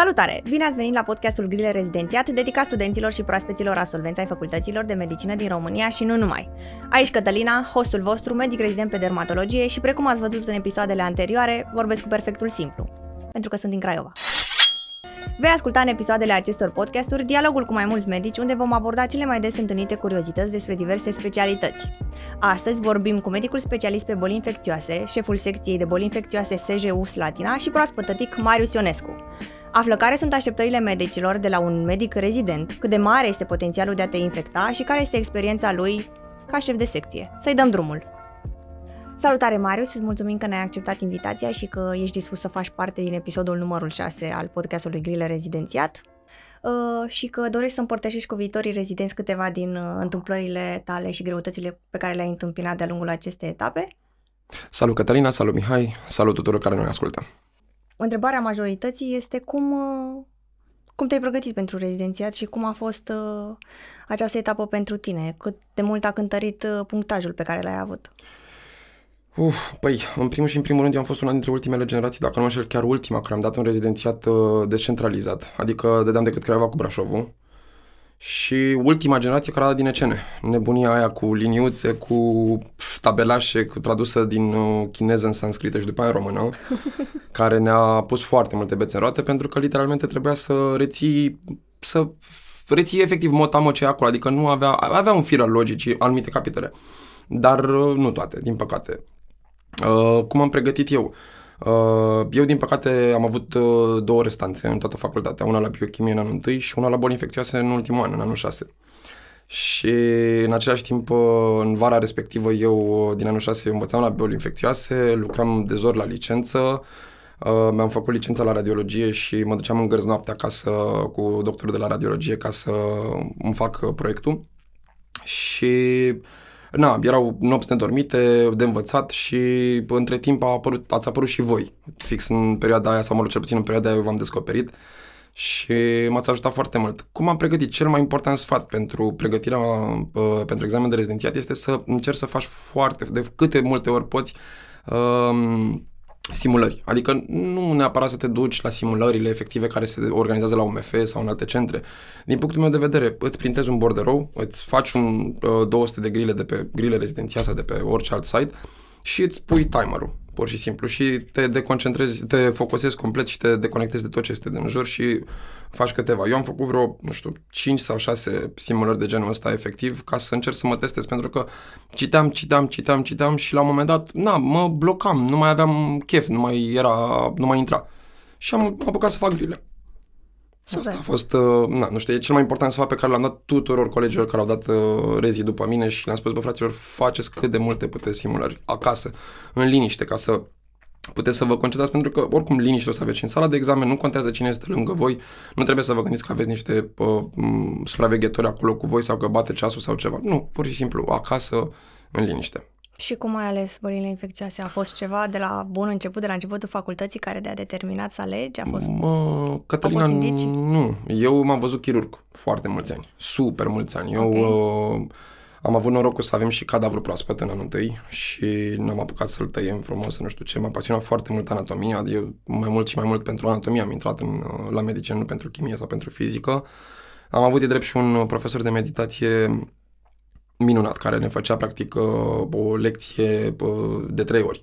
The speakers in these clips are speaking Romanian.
Salutare! Bine ați venit la podcastul Grile Rezidențiat, dedicat studenților și proaspeților absolvenți ai facultăților de medicină din România și nu numai. Aici Cătălina, hostul vostru, medic rezident pe dermatologie și precum ați văzut în episoadele anterioare, vorbesc cu perfectul simplu, pentru că sunt din Craiova. Vei asculta în episoadele acestor podcasturi dialogul cu mai mulți medici, unde vom aborda cele mai des întâlnite curiozități despre diverse specialități. Astăzi vorbim cu medicul specialist pe boli infecțioase, șeful secției de boli infecțioase SJU Slatina și proaspătătic Marius Ionescu. Află care sunt așteptările medicilor de la un medic rezident, cât de mare este potențialul de a te infecta și care este experiența lui ca șef de secție. Să-i dăm drumul! Salutare, Marius! Îți mulțumim că ne-ai acceptat invitația și că ești dispus să faci parte din episodul numărul 6 al podcastului Grile Rezidențiat uh, și că dorești să împărtășești cu viitorii rezidenți câteva din uh, întâmplările tale și greutățile pe care le-ai întâmpinat de-a lungul acestei etape. Salut, Cătălina! Salut, Mihai! Salut tuturor care ne ascultă! Întrebarea majorității este cum, uh, cum te-ai pregătit pentru rezidențiat și cum a fost această etapă pentru tine? Cât de mult a cântărit punctajul pe care l-ai avut? Uh, Uf, păi, în primul și în primul rând, eu am fost una dintre ultimele generații, dacă nu mă chiar ultima, care am dat un rezidențiat uh, descentralizat. Adică dădeam decât Craiova cu Brașovul. Și ultima generație care a dat din ECN. Nebunia aia cu liniuțe, cu tabelașe, cu tradusă din uh, chineză în sanscrită și după aia în română, care ne-a pus foarte multe bețe în roate, pentru că literalmente trebuia să reții, să reții efectiv motamă ce acolo, adică nu avea, avea un fir al logicii anumite capitole, dar uh, nu toate, din păcate. Uh, cum am pregătit eu? Uh, eu, din păcate, am avut uh, două restanțe în toată facultatea, una la biochimie în anul 1 și una la boli infecțioase în ultimul an, în anul 6. Și în același timp, uh, în vara respectivă, eu din anul 6 învățam la boli infecțioase, lucram de zor la licență, Uh, mi-am făcut licența la radiologie și mă duceam în gărzi noaptea acasă cu doctorul de la radiologie ca să îmi fac proiectul. Și uh, na, erau nopți nedormite, de învățat și între timp a apărut, ați apărut și voi. Fix în perioada aia, sau mă rog, cel puțin în perioada aia eu v-am descoperit și m-ați ajutat foarte mult. Cum am pregătit? Cel mai important sfat pentru pregătirea uh, pentru examen de rezidențiat este să încerci să faci foarte, de câte multe ori poți, uh, simulări. Adică nu neapărat să te duci la simulările efective care se organizează la UMF sau în alte centre. Din punctul meu de vedere, îți printezi un borderou, îți faci un uh, 200 de grile de pe grile rezidenția sau de pe orice alt site și îți pui timerul pur și simplu și te deconcentrezi, te focusezi complet și te deconectezi de tot ce este din jur și faci câteva. Eu am făcut vreo, nu știu, 5 sau 6 simulări de genul ăsta efectiv ca să încerc să mă testez, pentru că citeam, citeam, citeam, citeam și la un moment dat, na, mă blocam, nu mai aveam chef, nu mai era, nu mai intra. Și am apucat să fac grile. Okay. Asta a fost, uh, na, nu știu, e cel mai important sfat pe care l-am dat tuturor colegilor care au dat uh, rezii după mine și le-am spus, bă, fraților, faceți cât de multe puteți simulări acasă, în liniște, ca să puteți să vă concentrați pentru că oricum liniște o să aveți în sala de examen, nu contează cine este lângă voi, nu trebuie să vă gândiți că aveți niște uh, supraveghetori acolo cu voi sau că bate ceasul sau ceva. Nu, pur și simplu, acasă, în liniște. Și cum ai ales bolile infecțioase? A fost ceva de la bun început, de la începutul facultății, care te-a determinat să alegi? A fost, mă, Cătălina, fost nu. Eu m-am văzut chirurg foarte mulți ani, super mulți ani. Okay. Uh, am avut norocul să avem și cadavru proaspăt în anul întâi și ne-am apucat să-l tăiem frumos, nu știu ce. M-a pasionat foarte mult anatomia, eu mai mult și mai mult pentru anatomie am intrat în, uh, la medicină, nu pentru chimie sau pentru fizică. Am avut de drept și un uh, profesor de meditație minunat, care ne făcea practic uh, o lecție de trei ori.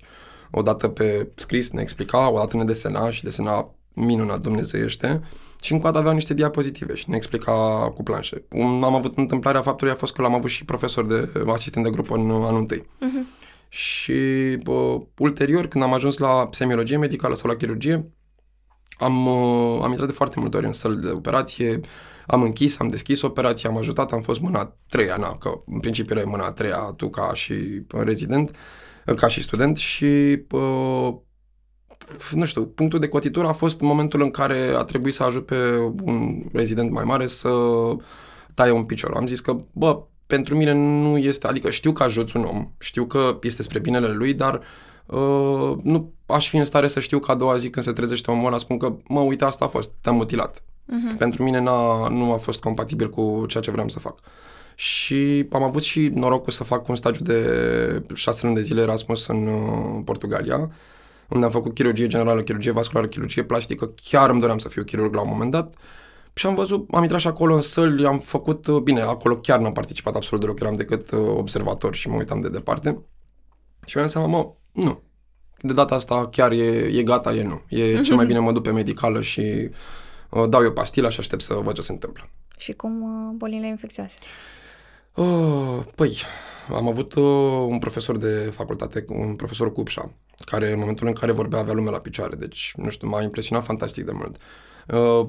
O dată pe scris ne explica, o dată ne desena și desena minunat dumnezeiește și în coadă aveau niște diapozitive și ne explica cu planșe. Un, am avut întâmplarea faptului a fost că l-am avut și profesor de asistent de grup în anul întâi. Uh-huh. Și bă, ulterior, când am ajuns la semiologie medicală sau la chirurgie, am, uh, am intrat de foarte multe ori în sală de operație, am închis, am deschis operația, am ajutat, am fost mâna a treia, na, că în principiu era mâna a treia tu ca și uh, rezident, uh, ca și student și uh, nu știu, punctul de cotitură a fost momentul în care a trebuit să ajut pe un rezident mai mare să taie un picior. Am zis că, bă, pentru mine nu este, adică știu că ajut un om, știu că este spre binele lui, dar uh, nu aș fi în stare să știu că a doua zi când se trezește omul ăla spun că, mă, uite, asta a fost, te-am mutilat. Uh-huh. Pentru mine n-a, nu a fost compatibil cu ceea ce vreau să fac. Și am avut și norocul să fac un stagiu de șase luni de zile Erasmus în uh, Portugalia, unde am făcut chirurgie generală, chirurgie vasculară, chirurgie plastică, chiar îmi doream să fiu chirurg la un moment dat. Și am văzut, am intrat și acolo în săli, am făcut, uh, bine, acolo chiar n-am participat absolut deloc, eram decât uh, observator și mă uitam de departe. Și mi-am seama, mă, nu, de data asta chiar e, e gata, e nu. E mm-hmm. cel mai mhm. bine mă duc pe medicală și uh, dau eu pastila și aștept să văd ce se întâmplă. Și cum uh, bolile infecțioase? Uh, Uh, păi, am avut uh, un profesor de facultate, un profesor Cupșa, care în momentul în care vorbea avea lumea la picioare, deci, nu știu, m-a impresionat fantastic de mult.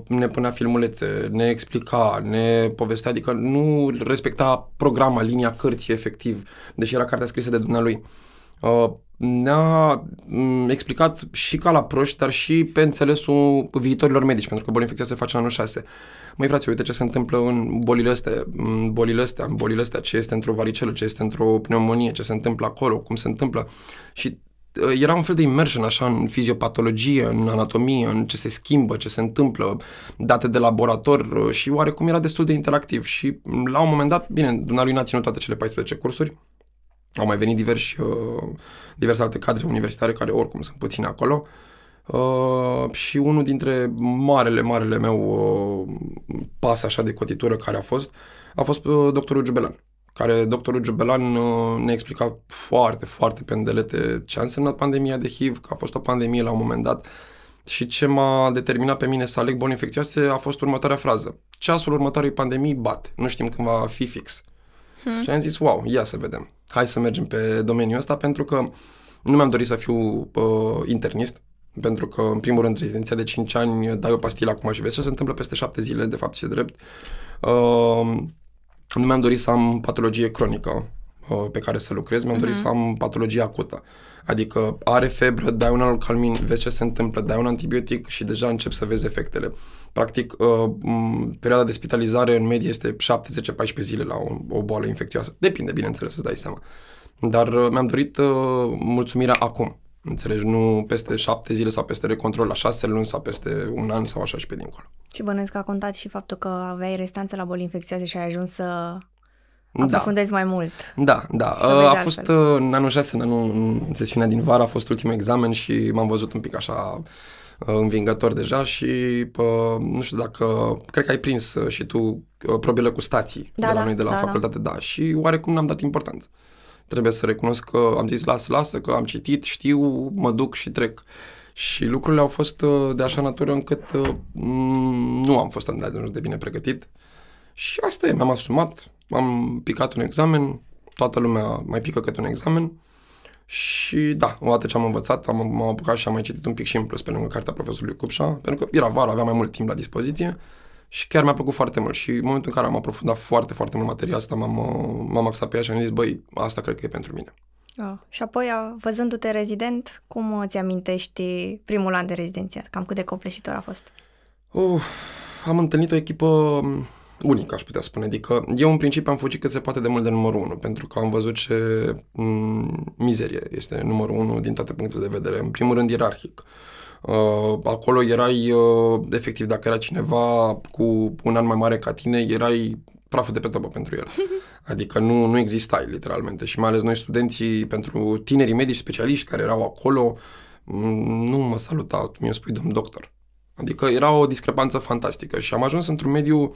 Uh, ne punea filmulețe, ne explica, ne povestea, adică nu respecta programa, linia cărții efectiv, deși era cartea scrisă de dumnealui. Uh, ne-a mm, explicat și ca la proști, dar și pe înțelesul viitorilor medici, pentru că boala infecția se face în anul 6. Măi, frate, uite ce se întâmplă în bolile astea, în bolile astea, în bolile astea, ce este într-o varicelă, ce este într-o pneumonie, ce se întâmplă acolo, cum se întâmplă. Și uh, era un fel de immersion așa în fiziopatologie, în anatomie, în ce se schimbă, ce se întâmplă, date de laborator uh, și oarecum era destul de interactiv. Și la un moment dat, bine, dumnealui n-a ținut toate cele 14 cursuri, au mai venit diversi, uh, diverse alte cadre universitare care oricum sunt puțin acolo. Uh, și unul dintre marele, marele meu uh, pas așa de cotitură care a fost, a fost uh, doctorul Jubelan, care doctorul Jubelan uh, ne explicat foarte, foarte pe îndelete ce a însemnat pandemia de HIV, că a fost o pandemie la un moment dat și ce m-a determinat pe mine să aleg boli infecțioase a fost următoarea frază. Ceasul următoarei pandemii bat, nu știm când va fi fix. Hmm. Și am zis, wow, ia să vedem hai să mergem pe domeniul ăsta, pentru că nu mi-am dorit să fiu uh, internist, pentru că, în primul rând, rezidenția de 5 ani dai o pastilă acum și vezi ce se întâmplă peste 7 zile, de fapt, ce drept. Uh, nu mi-am dorit să am patologie cronică uh, pe care să lucrez, mi-am uh-huh. dorit mhm. să am patologie acută. Adică are febră, dai un alcalmin, vezi ce se întâmplă, dai un antibiotic și deja încep să vezi efectele. Practic, uh, perioada de spitalizare în medie este 7-14 zile la o, o boală infecțioasă. Depinde, bineînțeles, să dai seama. Dar uh, mi-am dorit uh, mulțumirea acum. Înțelegi, nu peste șapte zile sau peste recontrol, la șase luni sau peste un an sau așa și pe dincolo. Și bănuiesc că a contat și faptul că aveai restanță la boli infecțioase și ai ajuns să da. aprofundezi da. mai mult. Da, da. A fost în anul 6, în, anul, în sesiunea din vară, a fost ultimul examen și m-am văzut un pic așa Uh, învingător deja și uh, nu știu dacă, cred că ai prins uh, și tu probele cu stații da, de la da, noi de la da, da. facultate, da. da, și oarecum n-am dat importanță. Trebuie să recunosc că am zis las, lasă, că am citit, știu, mă duc și trec. Și lucrurile au fost de așa natură încât nu am fost atât de bine pregătit. Și asta e, mi-am asumat, am picat un examen, toată lumea mai pică cât un examen și da, odată ce am învățat, am, m-am apucat și am mai citit un pic și în plus pe lângă cartea profesorului Cupșa, pentru că era vară, aveam mai mult timp la dispoziție și chiar mi-a plăcut foarte mult. Și în momentul în care am aprofundat foarte, foarte mult materia asta, m-am, uh, m-am axat pe ea și am zis, băi, asta cred că e pentru mine. Ah. Și apoi, văzându-te rezident, cum îți uh, amintești primul an de rezidenție? Cam cât de copleșitor a fost? Uh, am întâlnit o echipă mm, unic, aș putea spune. Adică eu în principiu am fugit cât se poate de mult de numărul 1, pentru că am văzut ce m- mm, mizerie este numărul 1 din toate punctele de vedere. În primul rând, ierarhic. Uh, acolo erai, uh, efectiv, dacă era cineva cu un an mai mare ca tine, erai praful de pe topă pentru el. Adică nu, nu existai, literalmente. Și mai ales noi, studenții, pentru tinerii medici specialiști care erau acolo, mm, nu mă salutau. mi-o spui domn doctor. Adică era o discrepanță fantastică și am ajuns într-un mediu uh,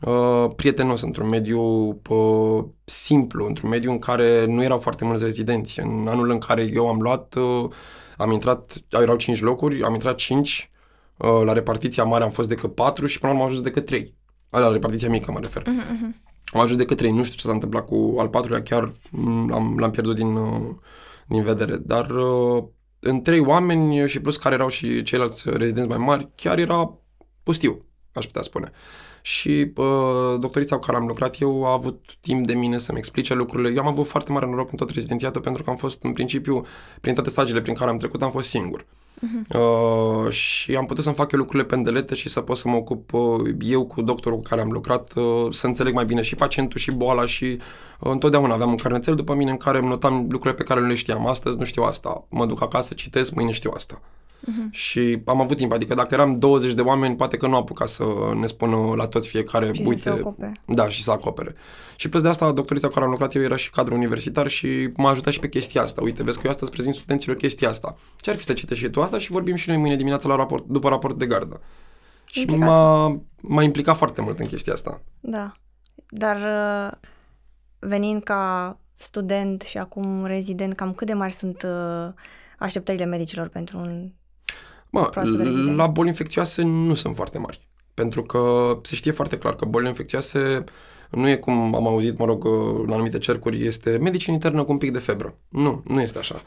Uh, prietenos într-un mediu uh, simplu, într-un mediu în care nu erau foarte mulți rezidenți. În anul în care eu am luat, uh, am intrat, erau 5 locuri, am intrat 5, uh, la repartiția mare am fost decât 4 și până la urmă am ajuns decât 3. La repartiția mică mă refer. Uh-huh. Am ajuns decât 3, nu știu ce s-a întâmplat cu al patrulea, chiar l-am, mm, l-am pierdut din, uh, din vedere, dar uh, în 3 oameni și plus care erau și ceilalți rezidenți mai mari, chiar era pustiu, aș putea spune. Uh, și uh, doctorița cu care am lucrat eu a avut timp de mine să-mi explice lucrurile. Eu am avut foarte mare noroc în tot rezidențiatul pentru că am fost, în principiu, prin toate stagiile prin care am trecut, am fost singur. Uh-huh. Uh, și am putut să-mi fac eu lucrurile pendelete și să pot să mă ocup uh, eu cu doctorul cu care am lucrat, uh, să înțeleg mai bine și pacientul și boala și uh, întotdeauna aveam un carnețel după mine în care îmi notam lucrurile pe care nu le știam. Astăzi nu știu asta, mă duc acasă, citesc, mâine știu asta. Uh-huh. Și am avut timp, adică dacă eram 20 de oameni, poate că nu apuca să ne spună la toți fiecare și uite, Să acopere. Da, și să acopere. Și plus de asta, doctorița cu care am lucrat eu era și cadru universitar și m-a ajutat și pe chestia asta. Uite, vezi că eu astăzi prezint studenților chestia asta. Ce ar fi să citești și tu asta și vorbim și noi mâine dimineața la raport, după raport de gardă. Și m-a, m-a implicat foarte mult în chestia asta. Da. Dar uh, venind ca student și acum rezident, cam cât de mari sunt uh, așteptările medicilor pentru un Mă, la boli infecțioase nu sunt foarte mari. Pentru că se știe foarte clar că bolile infecțioase nu e cum am auzit, mă rog, în anumite cercuri, este medicină internă cu un pic de febră. Nu, nu este așa.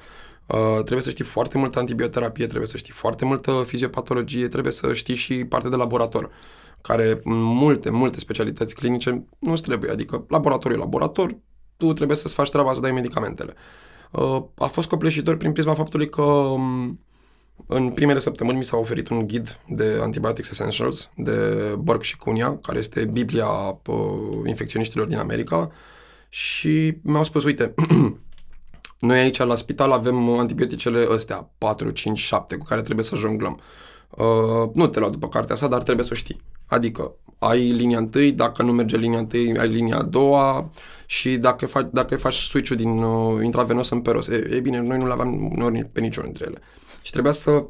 Uh, trebuie să știi foarte multă antibioterapie, trebuie să știi foarte multă fiziopatologie, trebuie să știi și parte de laborator, care multe, multe specialități clinice nu trebuie. Adică laboratorul e laborator, tu trebuie să-ți faci treaba să dai medicamentele. Uh, a fost copleșitor prin prisma faptului că um, în primele săptămâni mi s-a oferit un ghid de Antibiotics Essentials de Burke și Cunia, care este Biblia infecționiștilor din America și mi-au spus, uite, noi aici la spital avem antibioticele astea, 4, 5, 7, cu care trebuie să jonglăm. Uh, nu te lua după cartea asta, dar trebuie să o știi. Adică ai linia întâi, dacă nu merge linia întâi, ai linia a doua și dacă faci, dacă faci switch-ul din uh, intravenos în peros. E, e bine, noi nu le aveam pe niciunul dintre ele. Uh, și trebuia să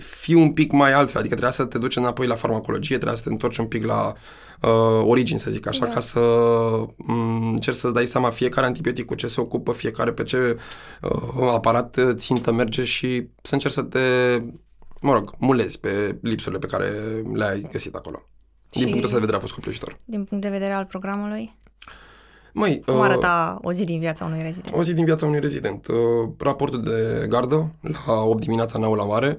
fii un pic mai altfel, adică trebuia să te duci înapoi la farmacologie, trebuia să te întorci un pic la uh, origini, să zic așa, da. ca să um, încerci să-ți dai seama fiecare antibiotic cu ce se ocupă, fiecare pe ce uh, aparat uh, țintă merge și să încerci să te, mă rog, mulezi pe lipsurile pe care le-ai găsit acolo. Din punctul ăsta de vedere a fost cuplășitor. Din punct de vedere al programului? Măi, Cum uh, arăta uh, o zi din viața unui rezident? O zi din viața unui rezident. Uh, raportul de gardă la 8 dimineața în aula mare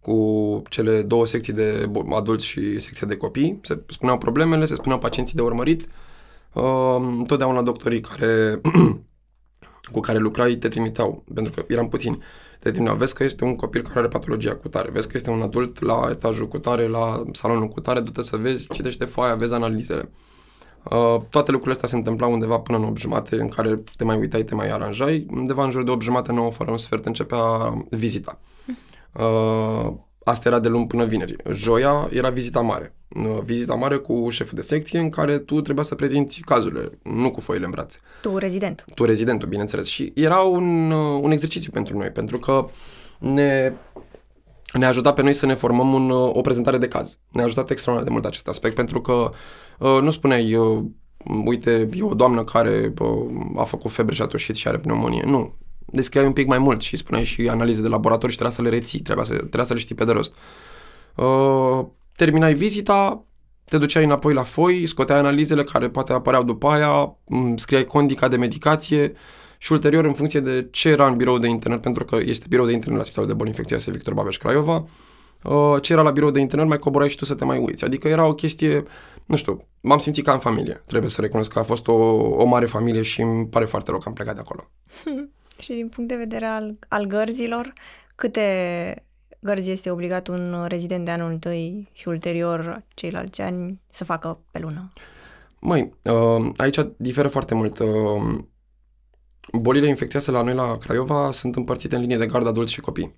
cu cele două secții de adulți și secția de copii. Se spuneau problemele, se spuneau pacienții de urmărit. Uh, totdeauna doctorii care, cu care lucrai te trimiteau, pentru că eram puțini. Te trimiteau, vezi că este un copil care are patologia cu tare, vezi că este un adult la etajul cu tare, la salonul cu tare, du-te să vezi, citește foaia, vezi analizele. Uh, toate lucrurile astea se întâmplau undeva până în 8 jumate, în care te mai uitai, te mai aranjai. Undeva în jur de 8 jumate, 9 fără un sfert, începea vizita. Uh, asta era de luni până vineri. Joia era vizita mare. Uh, vizita mare cu șeful de secție în care tu trebuia să prezinți cazurile, nu cu foile în brațe. Tu, rezident. Tu, rezidentul, bineînțeles. Și era un, uh, un exercițiu pentru noi, pentru că ne ne-a ajutat pe noi să ne formăm un, uh, o prezentare de caz. Ne-a ajutat extraordinar de mult acest aspect pentru că Uh, nu spuneai, uh, uite, e o doamnă care uh, a făcut febră și a tușit și are pneumonie. Nu, descriai un pic mai mult și spuneai și analize de laborator și trebuia să le reții, trebuia să, trebuia să le știi pe de rost. Terminai vizita, te duceai înapoi la foi, scoteai analizele care poate apăreau după aia, scriai condica de medicație și ulterior, în funcție de ce era în birou de internet, pentru că este birou de internet la Spitalul de Boli Infecțioase Victor Babeș Craiova, ce era la birou de internet, mai coborai și tu să te mai uiți. Adică era o chestie nu știu, m-am simțit ca în familie. Trebuie să recunosc că a fost o, o mare familie și îmi pare foarte rău că am plecat de acolo. Și din punct de vedere al, al gărzilor, câte gărzi este obligat un rezident de anul întâi și ulterior ceilalți ani să facă pe lună? Măi, uh, aici diferă foarte mult. Uh, bolile infecțioase la noi la Craiova sunt împărțite în linie de gardă adulți și copii.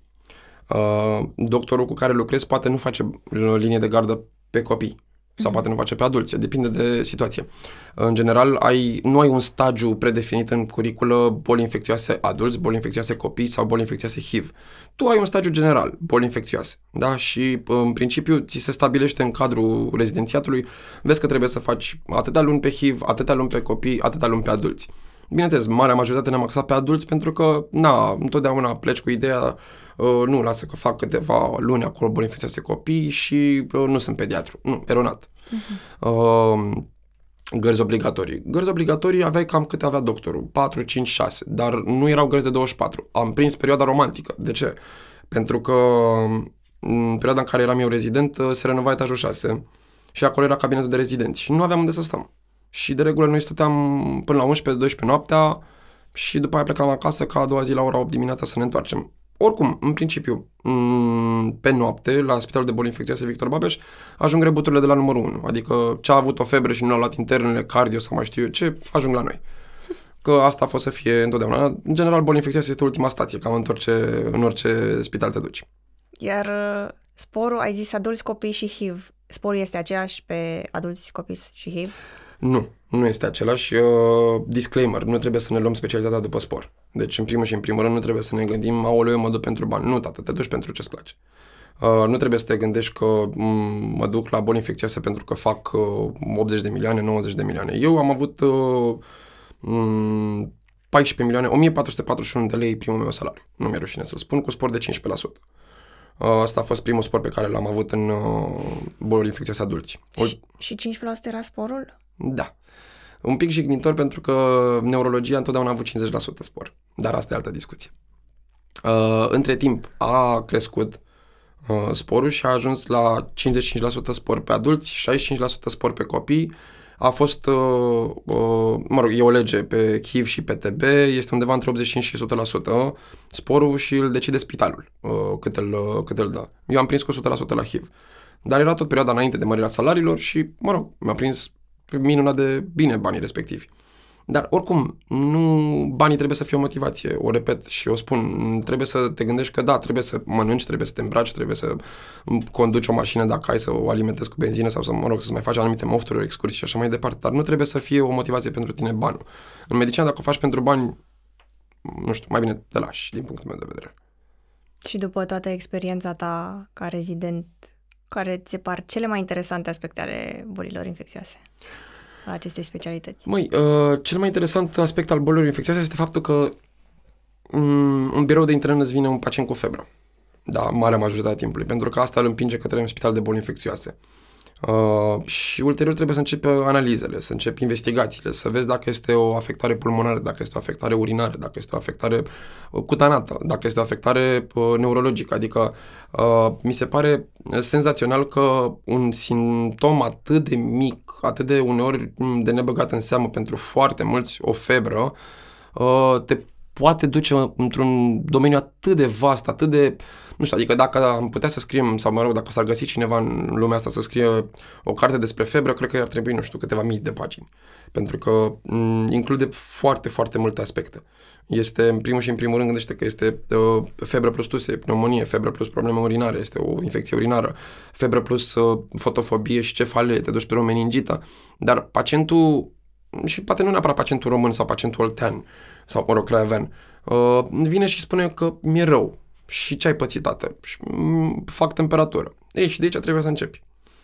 Uh, doctorul cu care lucrez poate nu face linie de gardă pe copii sau mhm. poate nu face pe adulți, depinde de situație. În general, ai, nu ai un stagiu predefinit în curiculă boli infecțioase adulți, boli infecțioase copii sau boli infecțioase HIV. Tu ai un stagiu general, boli infecțioase, da? Și în principiu ți se stabilește în cadrul rezidențiatului, vezi că trebuie să faci atâtea luni pe HIV, atâtea luni pe copii, atâtea luni pe adulți. Bineînțeles, marea majoritate ne-am axat pe adulți pentru că, na, întotdeauna pleci cu ideea Uh, nu, lasă că fac câteva luni acolo bonifițează copii și uh, nu sunt pediatru. Nu, eronat. Uh-huh. Uh, gărzi obligatorii. Gărzi obligatorii aveai cam câte avea doctorul, 4, 5, 6, dar nu erau gărzi de 24. Am prins perioada romantică. De ce? Pentru că mm, în perioada în care eram eu rezident, uh, se renova etajul 6 și acolo era cabinetul de rezidenți și nu aveam unde să stăm. Și de regulă noi stăteam până la 11-12 noaptea și după aia plecam acasă ca a doua zi la ora 8 dimineața să ne întoarcem. Oricum, în principiu, mm, pe noapte, la Spitalul de Boli Infecțioase Victor Babeș, ajung rebuturile de la numărul 1. Adică ce a avut o febră și nu a luat internele, cardio sau mai știu eu ce, ajung la noi. Că asta a fost să fie întotdeauna. În general, boli infecțioase este ultima stație, cam în orice, în orice spital te duci. Iar uh, sporul, ai zis adulți, copii și HIV. Sporul este aceeași pe adulți, copii și HIV? Nu nu este același. Uh, disclaimer, nu trebuie să ne luăm specialitatea după spor. Deci, în primul și în primul rând, nu trebuie să ne gândim, aoleu, eu mă duc pentru bani. Nu, tată, te duci pentru ce-ți place. Uh, nu trebuie să te gândești că m- mă duc la boli infecțioase pentru că fac uh, 80 de milioane, 90 de milioane. Eu am avut uh, m- 14 milioane, 1441 de lei primul meu salariu. Nu mi-e rușine să-l spun, cu spor de 15%. Uh, asta a fost primul spor pe care l-am avut în uh, boli infecțioase adulți. Și, și 15% era sporul? Da. Un pic jignitor pentru că neurologia întotdeauna a avut 50% spor, dar asta e altă discuție. Uh, între timp a crescut uh, sporul și a ajuns la 55% spor pe adulți, 65% spor pe copii, a fost, uh, uh, mă rog, e o lege pe HIV și pe TB, este undeva între 85 și 100% sporul și îl decide spitalul uh, cât, îl, uh, cât îl dă. Eu am prins cu 100% la HIV. Dar era tot perioada înainte de mărirea salariilor și, mă rog, mi-a prins minunat de bine banii respectivi. Dar oricum, nu banii trebuie să fie o motivație, o repet și o spun, trebuie să te gândești că da, trebuie să mănânci, trebuie să te îmbraci, trebuie să conduci o mașină dacă ai să o alimentezi cu benzină sau să, mă rog, să mai faci anumite mofturi, excursii și așa mai departe, dar nu trebuie să fie o motivație pentru tine banul. În medicină, dacă o faci pentru bani, nu știu, mai bine te lași, din punctul meu de vedere. Și după toată experiența ta ca rezident care ți se par cele mai interesante aspecte ale bolilor infecțioase? A acestei specialități? Măi, uh, cel mai interesant aspect al bolilor infecțioase este faptul că um, mm, în birou de intern îți vine un pacient cu febră. Da, marea majoritatea timpului, pentru că asta îl împinge către un spital de boli infecțioase. Uh, Uh, și ulterior trebuie să începi analizele, să începi investigațiile, să vezi dacă este o afectare pulmonară, dacă este o afectare urinară, dacă este o afectare uh, cutanată, dacă este o afectare uh, neurologică. Adică uh, mi se pare uh, senzațional că un simptom atât de mic, atât de uneori mm, de nebăgat în seamă pentru foarte mulți, o febră, uh, te poate duce într-un domeniu atât de vast, atât de... Nu știu, adică dacă am putea să scriem, sau mă rog, dacă s-ar găsi cineva în lumea asta să scrie o carte despre febră, cred că ar trebui, nu știu, câteva mii de pagini. Pentru că m- mm, include foarte, foarte multe aspecte. Este, în primul și în primul rând, gândește că este uh, febră plus tuse, pneumonie, febră plus probleme urinare, este o infecție urinară, febră plus uh, fotofobie și cefalee, te duci pe o meningită. Dar pacientul, și poate nu neapărat pacientul român sau pacientul oltean, uh, sau mă rog, Craiovean, uh, vine și spune că mi-e rău și ce ai pățit, tată? Și mm, fac temperatură. Ei, și de aici trebuie să începi.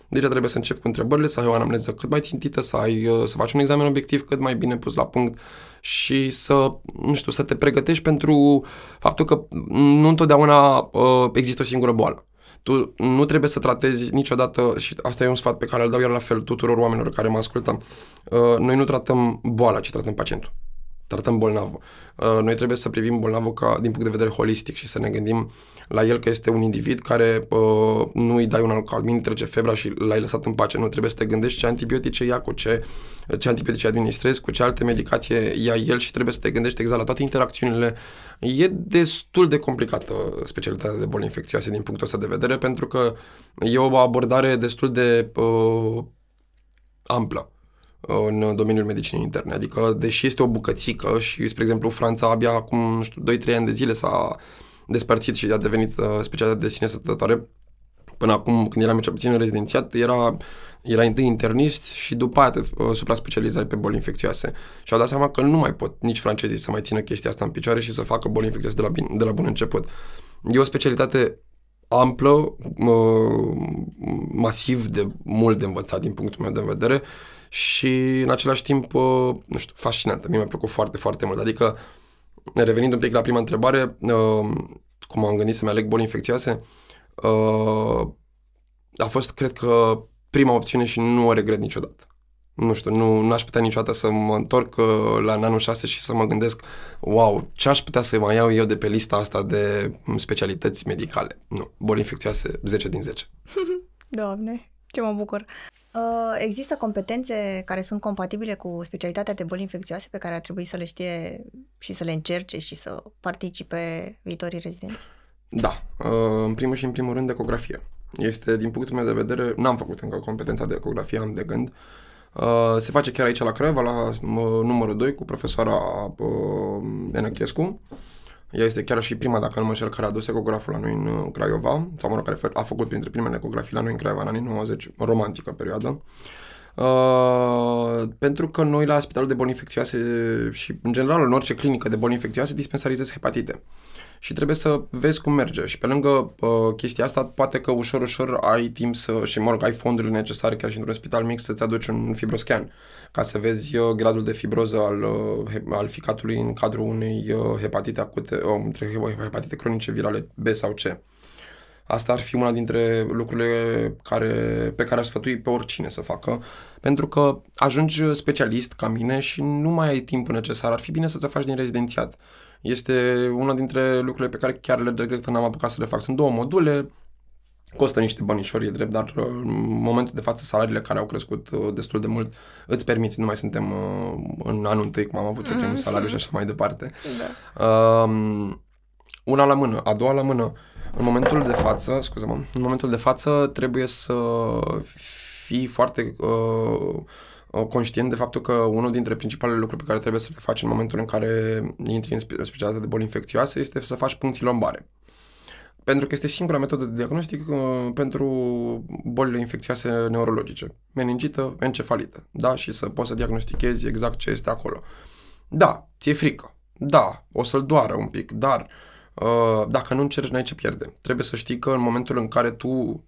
Deci trebuie să încep cu întrebările, să ai o anamneză cât mai țintită, să, ai, uh, să faci un examen obiectiv cât mai bine pus la punct și să, nu știu, să te pregătești pentru faptul că nu întotdeauna uh, există o singură boală. Tu nu trebuie să tratezi niciodată, și asta e un sfat pe care îl dau iar la fel tuturor oamenilor care mă ascultă, uh, noi nu tratăm boala, ci tratăm pacientul tratăm bolnavul. Uh, noi trebuie să privim bolnavul ca, din punct de vedere holistic și să ne gândim la el că este un individ care uh, nu îi dai un alcalmin, trece febra și l-ai lăsat în pace. Nu trebuie să te gândești ce antibiotice ia, cu ce, ce antibiotice administrezi, cu ce alte medicație ia el și trebuie să te gândești exact la toate interacțiunile. E destul de complicată specialitatea de boli infecțioase din punctul ăsta de vedere pentru că e o abordare destul de uh, amplă în domeniul medicinii interne. Adică, deși este o bucățică și, spre exemplu, Franța abia acum, nu știu, 2-3 ani de zile s-a despărțit și a devenit uh, specialitate de sine sătătoare, până acum, când eram cel puțin rezidențiat, era, era întâi internist și după aia te uh, supra-specializai pe boli infecțioase. Și au dat seama că nu mai pot nici francezii să mai țină chestia asta în picioare și să facă boli infecțioase de la, bin, de la bun început. E o specialitate amplă, uh, masiv de mult de învățat din punctul meu de vedere și în același timp, uh, nu știu, fascinantă. Mie mi-a plăcut foarte, foarte mult. Adică, revenind un pic la prima întrebare, uh, cum am gândit să-mi aleg boli infecțioase, uh, a fost, cred că, prima opțiune și nu o regret niciodată. Nu știu, nu, aș putea niciodată să mă întorc la în anul 6 și să mă gândesc, wow, ce aș putea să mai iau eu de pe lista asta de specialități medicale? Nu, boli infecțioase 10 din 10. Doamne, ce mă bucur! Uh, există competențe care sunt compatibile cu specialitatea de boli infecțioase pe care ar trebui să le știe și să le încerce și să participe viitorii rezidenți? Da. Uh, în primul și în primul rând ecografie. Este, din punctul meu de vedere, n-am făcut încă competența de ecografie, am de gând. Uh, se face chiar aici la Craiova, la numărul 2, cu profesoara Enechescu. Ea este chiar și prima, dacă nu mă înșel, care a dus ecograful la noi în uh, Craiova, sau mă rog, care a făcut printre primele ecografii la noi în Craiova în anii 90, romantică perioadă. Uh, pentru că noi la spitalul de boli infecțioase și în general în orice clinică de boli infecțioase dispensarizez hepatite. Uh, și trebuie să vezi cum merge. Și pe lângă uh, chestia asta, poate că ușor, ușor ai timp să, și mă rog, ai fondurile necesare chiar și într-un spital mic să-ți aduci un fibroscan ca să vezi uh, gradul de fibroză al, uh, al ficatului în cadrul unei uh, hepatite acute, um, între hepatite cronice virale B sau C. Asta ar fi una dintre lucrurile care, pe care aș sfătui pe oricine să facă, pentru că ajungi specialist ca mine și nu mai ai timpul necesar. Ar fi bine să-ți o faci din rezidențiat. Este una dintre lucrurile pe care chiar le regret că n-am apucat să le fac. Sunt două module, costă niște bănișori, e drept, dar uh, în momentul de față salariile care au crescut uh, destul de mult îți permiți, nu mai suntem uh, în anul întâi cum am avut mm-hmm. primul salariu și așa mai departe. Da. Um, una la mână, a doua la mână. În momentul de față, scuze mă în momentul de față trebuie să fii foarte uh, Uh, conștient de faptul că unul dintre principalele lucruri pe care trebuie să le faci în momentul în care intri în specialitatea de boli infecțioase este să faci puncții lombare. Pentru că este singura metodă de diagnostic uh, pentru bolile infecțioase neurologice. Meningită, encefalită. Da? Și să poți să diagnostichezi exact ce este acolo. Da, ți-e frică. Da, o să-l doară un pic, dar uh, dacă nu încerci, n-ai ce pierde. Trebuie să știi că în momentul în care tu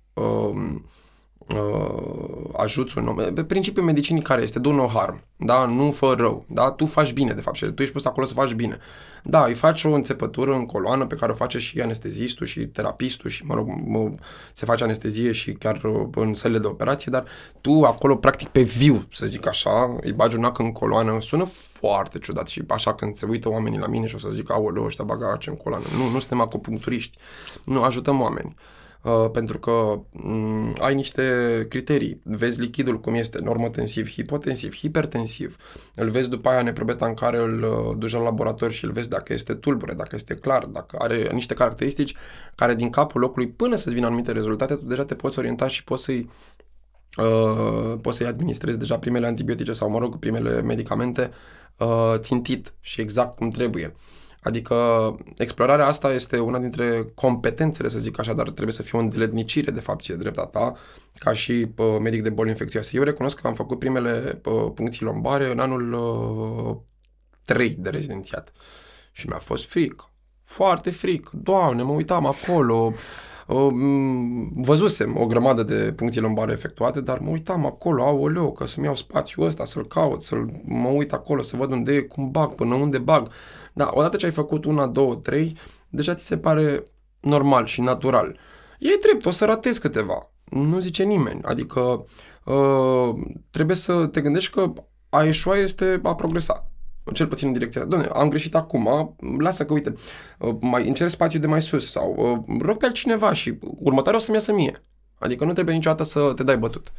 uh, ajuți un om. Pe principiul medicinii care este, do no harm, da? Nu fă rău, da? Tu faci bine, de fapt, și tu ești pus acolo să faci bine. Da, îi faci o înțepătură în coloană pe care o face și anestezistul și terapistul și, mă rog, mă, se face anestezie și chiar uh, în sălile de operație, dar tu acolo, practic, pe viu, să zic așa, îi bagi un ac în coloană, sună foarte ciudat și așa când se uită oamenii la mine și o să zic, aoleu, ăștia bagă ce în coloană. Nu, nu suntem acupuncturiști, nu, ajutăm oameni. Uh, pentru că mm, ai niște criterii. Vezi lichidul cum este, normotensiv, hipotensiv, hipertensiv. Îl vezi după aia neprobeta în care îl uh, duci la laborator și îl vezi dacă este tulbure, dacă este clar, dacă are niște caracteristici care din capul locului până să-ți vină anumite rezultate, tu deja te poți orienta și poți să-i Uh, poți să-i administrezi deja primele antibiotice sau, mă rog, primele medicamente uh, țintit și exact cum trebuie. Uh, Adică explorarea asta este una dintre competențele, să zic așa, dar trebuie să fie o îndeletnicire, de fapt, ce drept a ta, ca și pă, medic de boli infecțioase. Eu recunosc că am făcut primele pă, puncții lombare în anul pă, 3 de rezidențiat și mi-a fost frică, foarte frică. Doamne, mă uitam acolo, ă, văzusem o grămadă de puncții lombare efectuate, dar mă uitam acolo, aoleu, că să-mi iau spațiul ăsta, să-l caut, să-l mă uit acolo, să văd unde e, cum bag, până unde bag. Dar odată ce ai făcut una, două, trei, deja ți se pare normal și natural. E drept, o să ratezi câteva. Nu zice nimeni. Adică uh, trebuie să te gândești că a ieșua este a progresa cel puțin în direcția, doamne, am greșit acum, lasă că, uite, uh, mai încerc spațiu de mai sus sau uh, rog pe altcineva și următoarea o să-mi iasă mie. Adică nu trebuie niciodată să te dai bătut.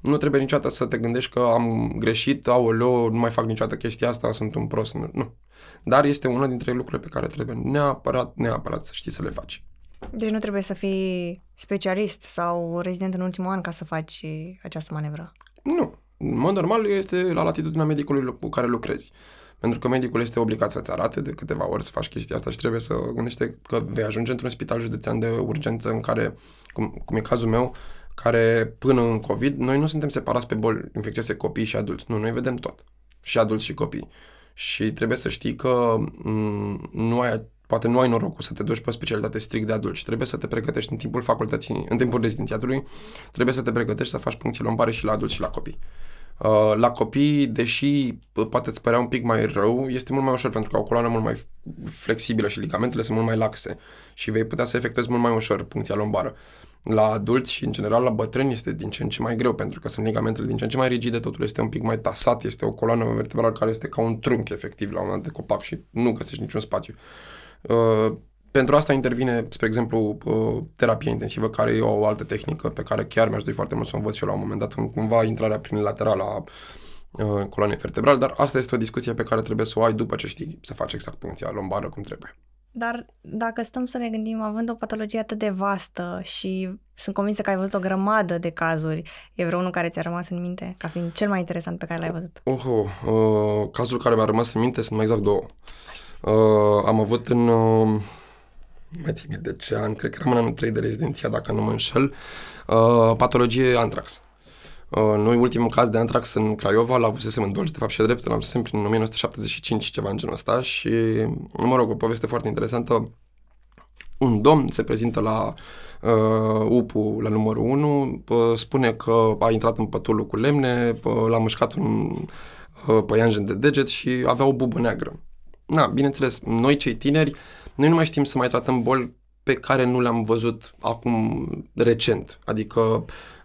Nu trebuie niciodată să te gândești că am greșit, au nu mai fac niciodată chestia asta, sunt un prost. Nu. Dar este una dintre lucrurile pe care trebuie neapărat, neapărat să știi să le faci. Deci nu trebuie să fii specialist sau rezident în ultimul an ca să faci această manevră? Nu. În mod normal este la latitudinea medicului cu care lucrezi. Pentru că medicul este obligat să-ți arate de câteva ori să faci chestia asta și trebuie să gândești că vei ajunge într-un spital județean de urgență în care, cum, cum e cazul meu, care până în COVID, noi nu suntem separați pe boli infecțioase copii și adulți. Nu, noi vedem tot. Și adulți și copii și trebuie să știi că mm, nu ai poate nu ai norocul să te duci pe o specialitate strict de adult și trebuie să te pregătești în timpul facultății, în timpul rezidențiatului, trebuie să te pregătești să faci puncții lombare și la adult și la copii. Uh, la copii, deși poate îți părea un pic mai rău, este mult mai ușor pentru că au o coloană mult mai flexibilă și ligamentele sunt mult mai laxe și vei putea să efectuezi mult mai ușor puncția lombară la adulți și în general la bătrâni este din ce în ce mai greu pentru că sunt ligamentele din ce în ce mai rigide, totul este un pic mai tasat, este o coloană vertebrală care este ca un trunchi efectiv la un moment de copac și nu găsești niciun spațiu. Uh, pentru asta intervine, spre exemplu, uh, terapia intensivă, care e o altă tehnică pe care chiar mi-aș dori foarte mult să o învăț și eu la un moment dat, în cumva intrarea prin lateral a uh, coloanei vertebrale, dar asta este o discuție pe care trebuie să o ai după ce știi să faci exact punctia lombară cum trebuie. Dar dacă stăm să ne gândim, având o patologie atât de vastă și sunt convinsă că ai văzut o grămadă de cazuri, e vreunul care ți-a rămas în minte ca fiind cel mai interesant pe care l-ai văzut? Oh, uh, cazul care mi-a rămas în minte sunt mai exact două. Uh, am avut în... Uh, mai țin de ce an, cred că eram în anul 3 de rezidenția, dacă nu mă înșel, uh, patologie antrax. Uh, noi ultimul caz de antrax în Craiova l-a avusesem în Dolj, de fapt și drept, l-am văzut prin 1975, ceva în genul ăsta și, mă rog, o poveste foarte interesantă. Un domn se prezintă la uh, UPU la numărul 1, uh, spune că a intrat în pătulul cu lemne, uh, l-a mușcat un uh, păianjen de deget și avea o bubă neagră. Na, bineînțeles, noi cei tineri, noi nu mai știm să mai tratăm boli pe care nu le-am văzut acum recent. Adică uh,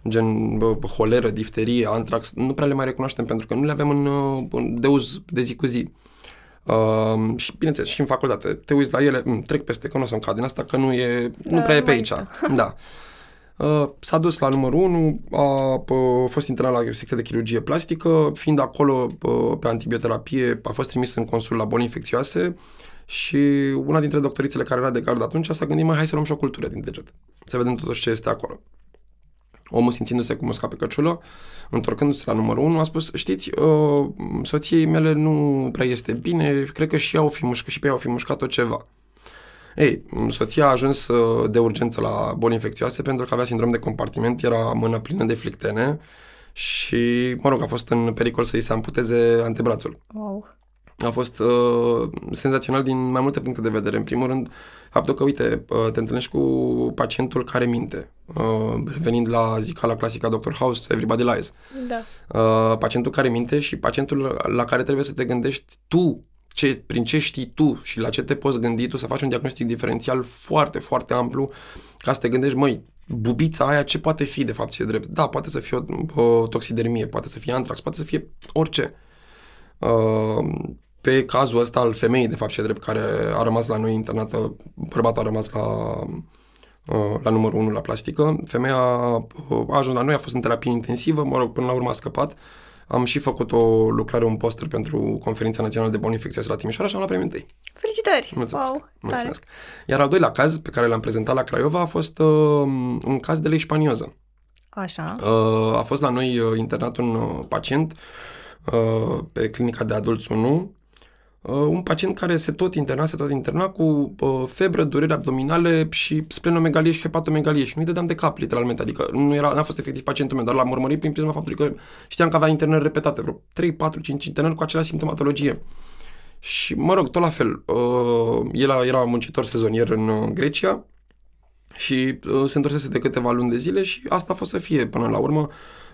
gen bă, holeră, difterie, antrax, nu prea le mai recunoaștem pentru că nu le avem în, uh, în de uz de zi cu zi. Uh, și bineînțeles, și în facultate, te uiți la ele, mm, trec peste că nu o să-mi cad din asta, că nu, e, da, nu prea e pe aici. Da. Uh, s-a dus la numărul 1, a, a fost internat la secția de chirurgie plastică, fiind acolo uh, pe antibioterapie, a fost trimis în consul la boli infecțioase și una dintre doctorițele care era de gard atunci s-a gândit, mai hai să luăm și o cultură din deget, să vedem totuși ce este acolo. Omul simțindu-se cum o pe căciulă, întorcându-se la numărul 1, a spus, știți, uh, soției mele nu prea este bine, cred că și ea o fi mușcat, și pe ea o fi mușcat-o ceva. Ei, soția a ajuns uh, de urgență la boli infecțioase pentru că avea sindrom de compartiment, era mâna plină de flictene și, mă rog, a fost în pericol să-i se amputeze antebrațul. Wow. A fost uh, senzațional din mai multe puncte de vedere. În primul rând, uh, faptul că, uite, uh, te întâlnești cu pacientul care minte. Uh, revenind la la clasica Dr. House, Everybody Lies. Da. Uh, pacientul care minte și pacientul la care trebuie să te gândești tu ce, prin ce știi tu și la ce te poți gândi tu să faci un diagnostic diferențial foarte, foarte amplu ca să te gândești, măi, bubița aia ce poate fi de fapt ce drept. Da, poate să fie o, o toxidermie, poate să fie antrax, poate să fie orice. Uh, pe cazul ăsta al femeii, de fapt, ce drept, care a rămas la noi internată, bărbatul a rămas la, uh, la numărul 1 la plastică. Femeia uh, a ajuns la noi, a fost în terapie intensivă, mă rog, până la urmă a scăpat. Am și făcut o lucrare, un poster pentru Conferința Națională de Boli la Timișoara și am luat premiul întâi. Felicitări! Mulțumesc! Wow, Mulțumesc! Iar al doilea caz pe care l-am prezentat la Craiova a fost uh, un caz de leishmanioză. Așa. Uh, a fost la noi uh, internat un uh, pacient uh, pe clinica de adulți 1 Uh, un pacient care se tot interna, se tot interna cu uh, febră, dureri abdominale și splenomegalie și hepatomegalie și nu-i dădeam de cap, literalmente, adică nu era, n-a fost efectiv pacientul meu, dar l-am urmărit prin prisma faptului că știam că avea internări repetate, vreo 3, 4, 5 internări cu aceleași simptomatologie. Și, mă rog, tot la fel, uh, el era muncitor sezonier în uh, Grecia, și uh, se întorsese de câteva luni de zile și asta a fost să fie până la urmă.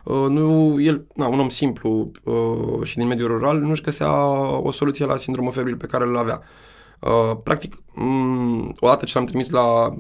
Uh, nu, el, na, un om simplu uh, și din mediul rural nu-și găsea o soluție la sindromul febril pe care îl avea. Uh, practic, um, odată ce l-am trimis la uh,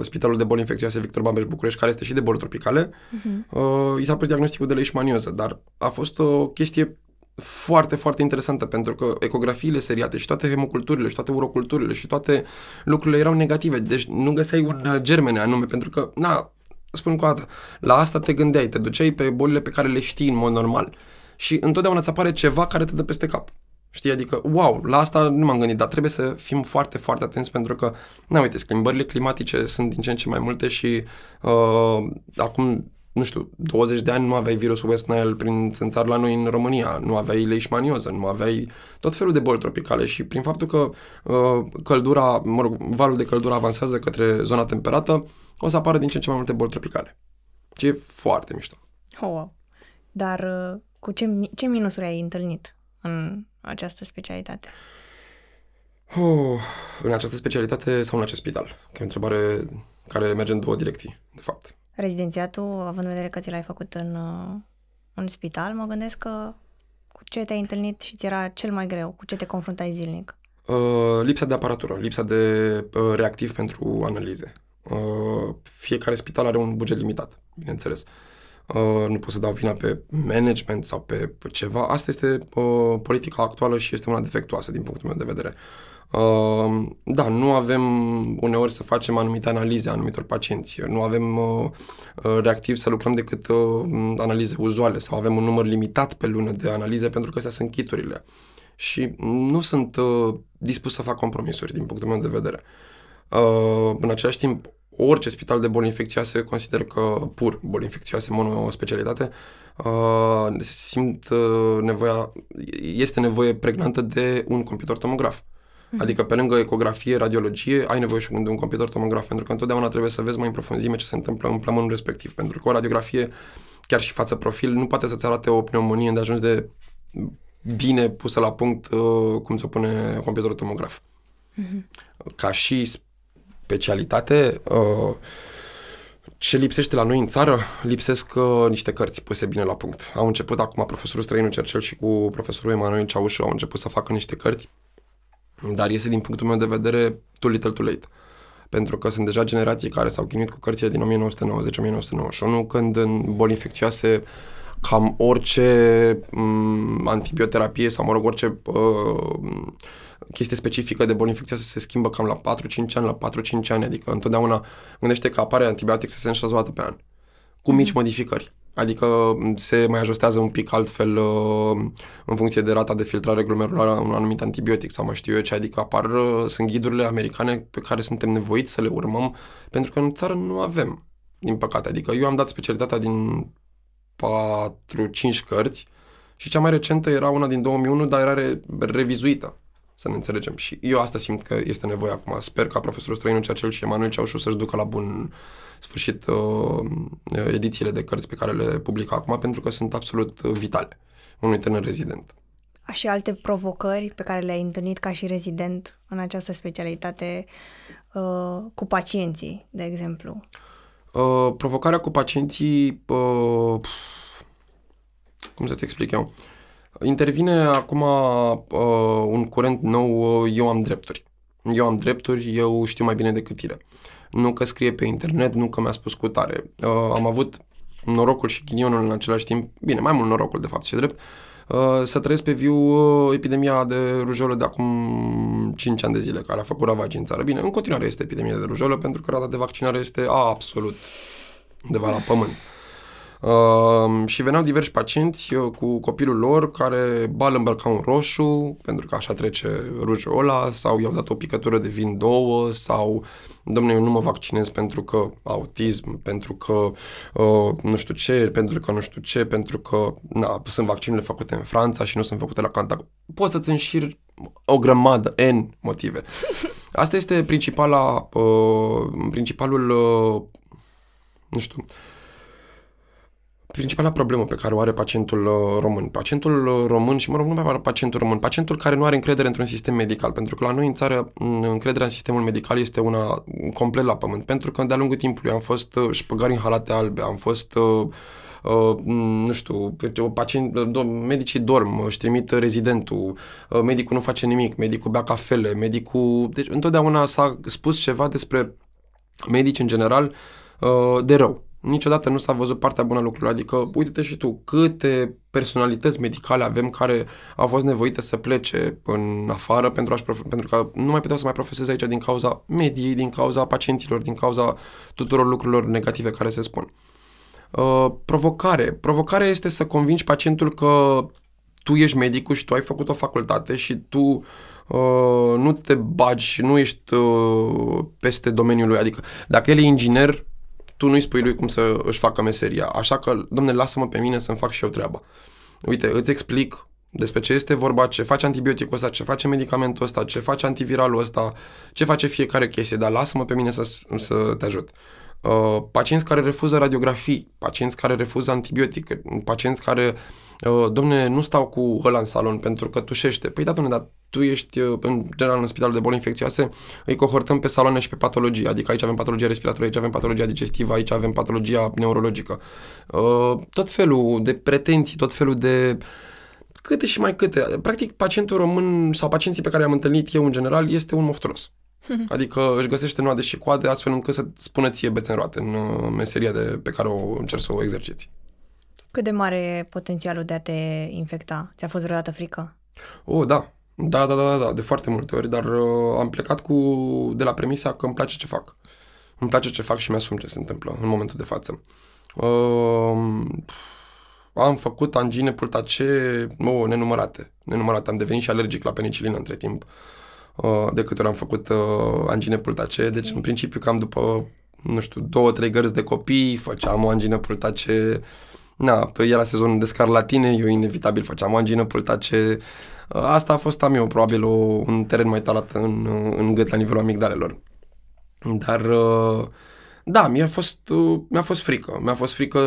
Spitalul de Boli Infecțioase Victor Babeș București, care este și de boli tropicale, uh-huh. uh, i s-a pus diagnosticul de leishmanioză, dar a fost o chestie foarte, foarte interesantă, pentru că ecografiile seriate și toate hemoculturile și toate uroculturile și toate lucrurile erau negative, deci nu găseai un germene anume, pentru că, na, spun cu o dată, la asta te gândeai, te duceai pe bolile pe care le știi în mod normal și întotdeauna îți apare ceva care te dă peste cap. Știi, adică, wow, la asta nu m-am gândit, dar trebuie să fim foarte, foarte atenți pentru că, na, uite, schimbările climatice sunt din ce în ce mai multe și uh, acum nu știu, 20 de ani nu aveai virusul West Nile prin țânțar la noi în România, nu aveai leishmanioză, nu aveai tot felul de boli tropicale și prin faptul că uh, căldura, mă rog, valul de căldură avansează către zona temperată, o să apară din ce în ce mai multe boli tropicale. Ce e foarte mișto. Oh, wow. Dar uh, cu ce, ce minusuri ai întâlnit în această specialitate? Oh, în această specialitate sau în acest spital? Că e o întrebare care merge în două direcții, de fapt rezidențiatul, având în vedere că ți l-ai făcut în, uh, în spital, mă gândesc că cu ce te-ai întâlnit și ți era cel mai greu, cu ce te confruntai zilnic? Uh, lipsa de aparatură, lipsa de uh, reactiv pentru analize. Uh, fiecare spital are un buget limitat, bineînțeles. Uh, Uh, nu pot să dau vina pe management sau pe ceva. Asta este uh, politica actuală și este una defectuoasă din punctul meu de vedere. Uh, da, nu avem uneori să facem anumite analize a anumitor pacienți, nu avem uh, uh reactiv să lucrăm decât uh, analize uzuale sau avem un număr limitat pe lună de analize pentru că astea sunt chiturile. Și nu sunt uh, dispus să fac compromisuri din punctul meu de vedere. În același timp, orice spital de boli infecțioase consider că pur boli infecțioase, monospecialitate, uh, simt uh, nevoia, este nevoie pregnantă de un computer tomograf. Mm-hmm. Adică pe lângă ecografie, radiologie, ai nevoie și de un computer tomograf, pentru că întotdeauna trebuie să vezi mai în profunzime ce se întâmplă în plămânul respectiv, pentru că o radiografie, chiar și față profil, nu poate să-ți arate o pneumonie de ajuns de bine pusă la punct uh, cum se pune computerul tomograf. Mm-hmm. Ca și specialitate. Uh, ce lipsește la noi în țară? Lipsesc uh, niște cărți puse bine la punct. Au început acum profesorul Străinu Cercel și cu profesorul Emanuel Ceaușu au început să facă niște cărți, dar este din punctul meu de vedere too little too late. Pentru că sunt deja generații care s-au chinuit cu cărțile din 1990-1991, când în boli infecțioase cam orice m- mm, antibioterapie sau, mă rog, orice uh, chestie specifică de boli infecțioase se schimbă cam la 4-5 ani, la 4-5 ani, adică întotdeauna gândește că apare antibiotic înșează o dată pe an, cu mici mhm. modificări. Adică se mai ajustează un pic altfel uh, în funcție de rata de filtrare glomerulară a un anumit antibiotic sau mai știu eu ce, adică apar, uh, sunt ghidurile americane pe care suntem nevoiți să le urmăm pentru că în țară nu avem, din păcate. Adică eu am dat specialitatea din 4-5 cărți și cea mai recentă era una din 2001, dar era re- revizuită să ne înțelegem. Și eu asta simt că este nevoie acum. Sper ca profesorul Străinu Cercel și Emanuel Ceaușu să-și ducă la bun sfârșit uh, edițiile de cărți pe care le publică acum, pentru că sunt absolut vitale unui tânăr rezident. A și alte provocări pe care le-ai întâlnit ca și rezident în această specialitate uh, cu pacienții, de exemplu? Uh, provocarea cu pacienții, uh, cum să-ți explic eu, uh, Intervine acum uh, un curent nou, uh, eu am drepturi. Eu am drepturi, eu știu mai bine decât tine. Nu că scrie pe internet, nu că mi-a spus cu tare. Uh, am avut norocul și ghinionul în același timp, bine, mai mult norocul de fapt și drept, uh, să trăiesc pe viu uh, epidemia de rujolă de acum 5 ani de zile, care a făcut ravagi în țară. Bine, în continuare este epidemia de rujolă, pentru că rata de vaccinare este absolut undeva la pământ. Ehm, și veneau diversi pacienți uh, cu copilul lor care bal îmbrăca un roșu, pentru că așa trece ăla, sau i-au dat o picătură de vin două, sau domnule, eu nu mă vaccinez pentru că autism, pentru că uh, nu știu ce, pentru că nu știu ce, pentru că na, sunt vaccinurile făcute în Franța și nu sunt făcute la Cantac. Poți să-ți înșiri o grămadă, N motive. Asta este principala, uh, principalul, uh, nu știu, uh, principala problemă pe care o are pacientul uh, român. Pacientul uh, român și, mă rog, nu mai pacientul român, pacientul care nu are încredere într-un sistem medical, pentru că la noi în țară mm, încrederea în sistemul medical este una complet la pământ, pentru că de-a lungul timpului am fost uh, șpăgari în halate albe, am fost uh, mm, nu știu, deci, pacient, medicii dorm, își trimit rezidentul, uh, medicul nu face nimic, medicul bea cafele, medicul... Deci întotdeauna s-a spus ceva despre medici în general uh, de rău niciodată nu s-a văzut partea bună a lucrurilor. Adică, uite-te și tu, câte personalități medicale avem care au fost nevoite să plece în afară pentru, a pentru că nu mai puteau să mai profeseze aici din cauza mediei, din cauza pacienților, din cauza tuturor lucrurilor negative care se spun. Uh, provocare. Provocarea este să convingi pacientul că tu ești medicul și tu ai făcut o facultate și tu Uh, nu te bagi, nu ești uh, peste domeniul lui. Adică dacă el e inginer, tu nu-i spui lui cum să își facă meseria. Așa că, domne, lasă-mă pe mine să-mi fac și eu treaba. Uite, îți explic despre ce este vorba, ce face antibioticul ăsta, ce face medicamentul ăsta, ce face antiviralul ăsta, ce face fiecare chestie, dar lasă-mă pe mine să, să te ajut. Uh, pacienți care refuză radiografii, pacienți care refuză antibiotic, pacienți care, uh, domne, nu stau cu ăla în salon pentru că tușește. Păi da, domne, dar tu ești, uh, în general, în spitalul de boli infecțioase, îi cohortăm pe saloane și pe patologie. Adică aici avem patologia respiratorie, aici avem patologia digestivă, aici avem patologia neurologică. Uh, tot felul de pretenții, tot felul de câte și mai câte. Practic, pacientul român sau pacienții pe care i-am întâlnit eu, în general, este un mofturos. Adică își găsește noade și coade astfel încât să spună ție bețe în roate în uh, meseria de, pe care o încerci să o exerciți. Cât de mare e potențialul de a te infecta? Ți-a fost vreodată frică? Oh, da, da, da, da, da, de foarte multe ori, dar uh, am plecat cu de la premisa că îmi place ce fac. Îmi place ce fac și mi-asum ce se întâmplă în momentul de față. Uh, am făcut angine, pultace, oh, nenumărate. Nenumărate. Am devenit și alergic la penicilină între timp. Uh, de câte ori am făcut uh, angine, pultace. Deci, în principiu, cam după, nu știu, două, trei gărzi de copii, făceam o angină, pultace. Na, era sezonul de scarlatine, eu inevitabil făceam o angină, pultace. Uh, Uh, asta a fost am eu, probabil, o, un teren mai talat în, uh, în gât la nivelul amigdalelor. Dar, uh, da, mi-a fost, mi-a fost frică. Mi-a fost frică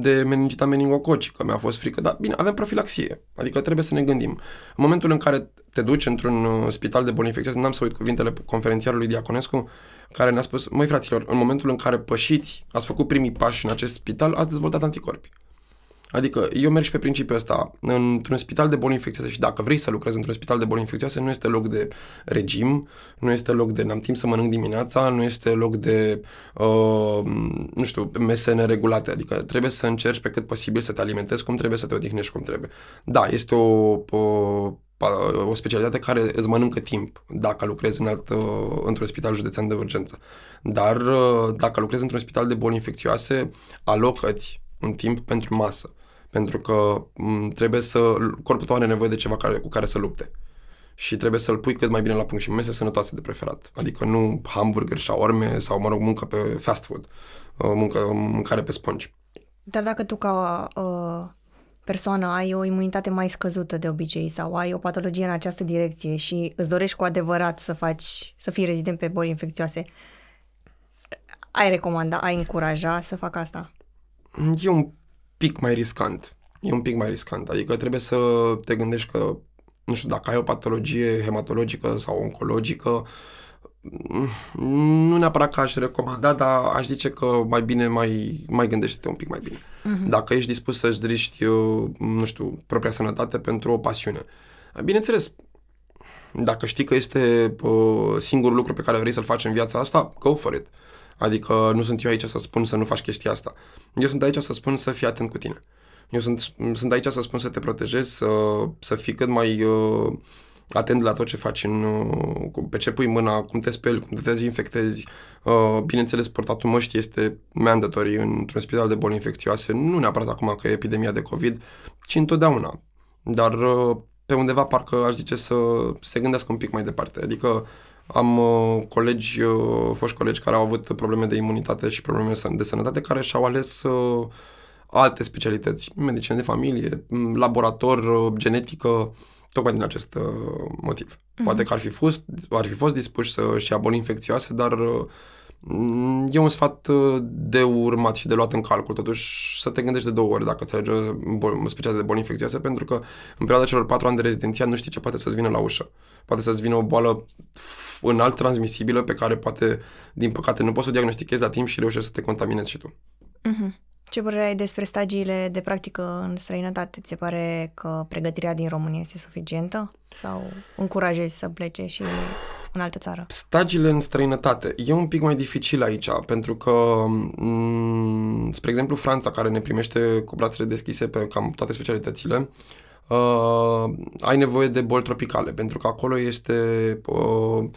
de meningita meningococică, mi-a fost frică, dar bine, avem profilaxie, adică trebuie să ne gândim. În momentul în care te duci într-un spital de boli infecțioase, n-am să uit cuvintele conferențiarului Diaconescu, care ne-a spus, măi fraților, în momentul în care pășiți, ați făcut primii pași în acest spital, ați dezvoltat anticorpi. Adică eu merg și pe principiul ăsta. Într-un spital de boli infecțioase și dacă vrei să lucrezi într-un spital de boli infecțioase, nu este loc de regim, nu este loc de n-am timp să mănânc dimineața, nu este loc de, uh, nu știu, mese neregulate. Adică trebuie să încerci pe cât posibil să te alimentezi cum trebuie, să te odihnești cum trebuie. Da, este o, o o specialitate care îți mănâncă timp dacă lucrezi în alt, uh, într-un spital județean de urgență. Dar uh, dacă lucrezi într-un spital de boli infecțioase, alocă-ți un timp pentru masă. Pentru că trebuie să... Corpul tău are nevoie de ceva care, cu care să lupte. Și trebuie să-l pui cât mai bine la punct și mese sănătoase de preferat. Adică nu hamburger, șaorme sau, mă rog, muncă pe fast food, uh, muncă, mâncare pe spongi. Dar dacă tu ca uh, persoană ai o imunitate mai scăzută de obicei sau ai o patologie în această direcție și îți dorești cu adevărat să faci, să fii rezident pe boli infecțioase, ai recomanda, ai încuraja să fac asta? E un pic mai riscant. E un pic mai riscant. Adică trebuie să te gândești că, nu știu, dacă ai o patologie hematologică sau oncologică, nu neapărat că aș recomanda, dar aș zice că mai bine mai, mai gândește-te un pic mai bine. Uh-huh. Dacă ești dispus să-ți driști, nu știu, propria sănătate pentru o pasiune. Bineînțeles, dacă știi că este uh, singurul lucru pe care vrei să-l faci în viața asta, go for it. Uh, Adică nu sunt eu aici să spun să nu faci chestia asta. Eu sunt aici să spun să fii atent cu tine. Eu sunt, sunt aici să spun să te protejezi, să, să fii cât mai uh, atent la tot ce faci, în, uh, pe ce pui mâna, cum te speli, cum te dezinfectezi. Uh, bineînțeles, portatul măștii este mandatory într-un spital de boli infecțioase, nu neapărat acum că e epidemia de COVID, ci întotdeauna. Dar uh, pe undeva parcă aș zice să se gândească un pic mai departe. Adică uh, am uh, colegi, uh, foști colegi care au avut probleme de imunitate și probleme de sănătate, care și-au ales uh, alte specialități, medicină de familie, laborator, genetică, tocmai din acest motiv. Mm-hmm. Poate că ar fi fost, ar fi fost dispuși să-și ia boli infecțioase, dar uh, Mm, e un sfat uh, de urmat și de luat în calcul, totuși să te gândești de două ori dacă înțelegi o, o specialitate de boli infecțioase, pentru că în perioada celor patru ani de rezidenția nu știi ce poate să-ți vină la ușă. Poate să-ți vină o boală înalt transmisibilă pe care poate, din păcate, nu poți să o diagnostichezi la timp și reușești să te contaminezi și tu. Mm-hmm. Ce părere ai despre stagiile de practică în străinătate? Ți se pare că pregătirea din România este suficientă? Sau încurajezi să plece și în altă țară? Stagiile în străinătate. E un pic mai dificil aici, pentru că, mm, spre exemplu, Franța, care ne primește cu brațele deschise pe cam toate specialitățile, uh, ai nevoie de boli tropicale, pentru că acolo este... Uh,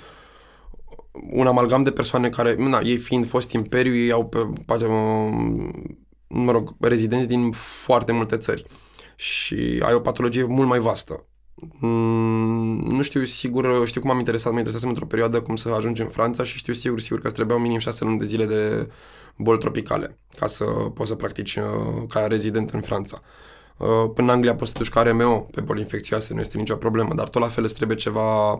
un amalgam de persoane care, na, ei fiind fost imperiu, ei au pe, pe, um, mă rog, rezidenți din foarte multe țări și ai o patologie mult mai vastă. Mm, nu știu sigur, știu cum am interesat, mă interesasem într-o perioadă cum să ajungi în Franța și știu sigur, sigur că îți trebuiau minim șase luni de zile de boli tropicale ca să poți să practici uh, ca rezident în Franța. Uh, până în Anglia poți să te duci ca RMO pe boli infecțioase, nu este nicio problemă, dar tot la fel îți trebuie ceva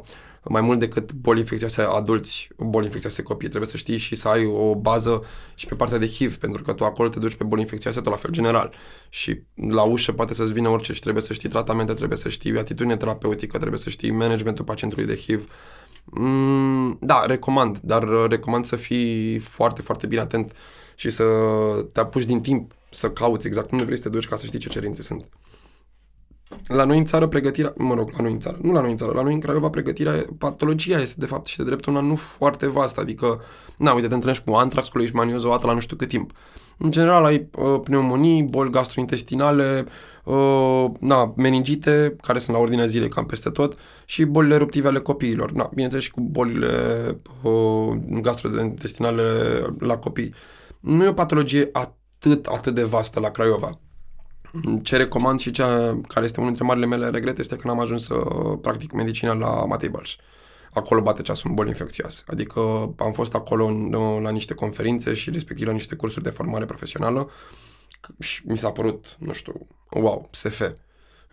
mai mult decât boli infecțioase adulți, boli infecțioase copii. Trebuie să știi și să ai o bază și pe partea de HIV, pentru că tu acolo te duci pe boli infecțioase tot la fel general. Și la ușă poate să-ți vină orice și trebuie să știi tratamente, trebuie să știi atitudine terapeutică, trebuie să știi managementul pacientului de HIV. Mm, da, recomand, dar recomand să fii foarte, foarte bine atent și să te apuci din timp să cauți exact unde vrei să te duci ca să știi ce cerințe sunt. La noi în țară pregătirea, mă rog, la noi în țară, nu la noi în țară, la noi în Craiova pregătirea, patologia este de fapt și de drept una nu foarte vastă, adică, na, uite, te întâlnești cu antrax, cu leishmanioză o dată la nu știu cât timp. În general ai uh, pneumonii, boli gastrointestinale, uh, na, meningite, care sunt la ordinea zilei cam peste tot, și bolile eruptive ale copiilor, na, bineînțeles și cu bolile uh, gastrointestinale la copii. Nu e o patologie atât, atât de vastă la Craiova ce recomand și cea care este unul dintre marile mele regrete este că n-am ajuns să practic medicina la Matei Balș. Acolo bate ceasul în boli infecțioase. Adică am fost acolo în, la niște conferințe și respectiv la niște cursuri de formare profesională și mi s-a părut, nu știu, wow, SF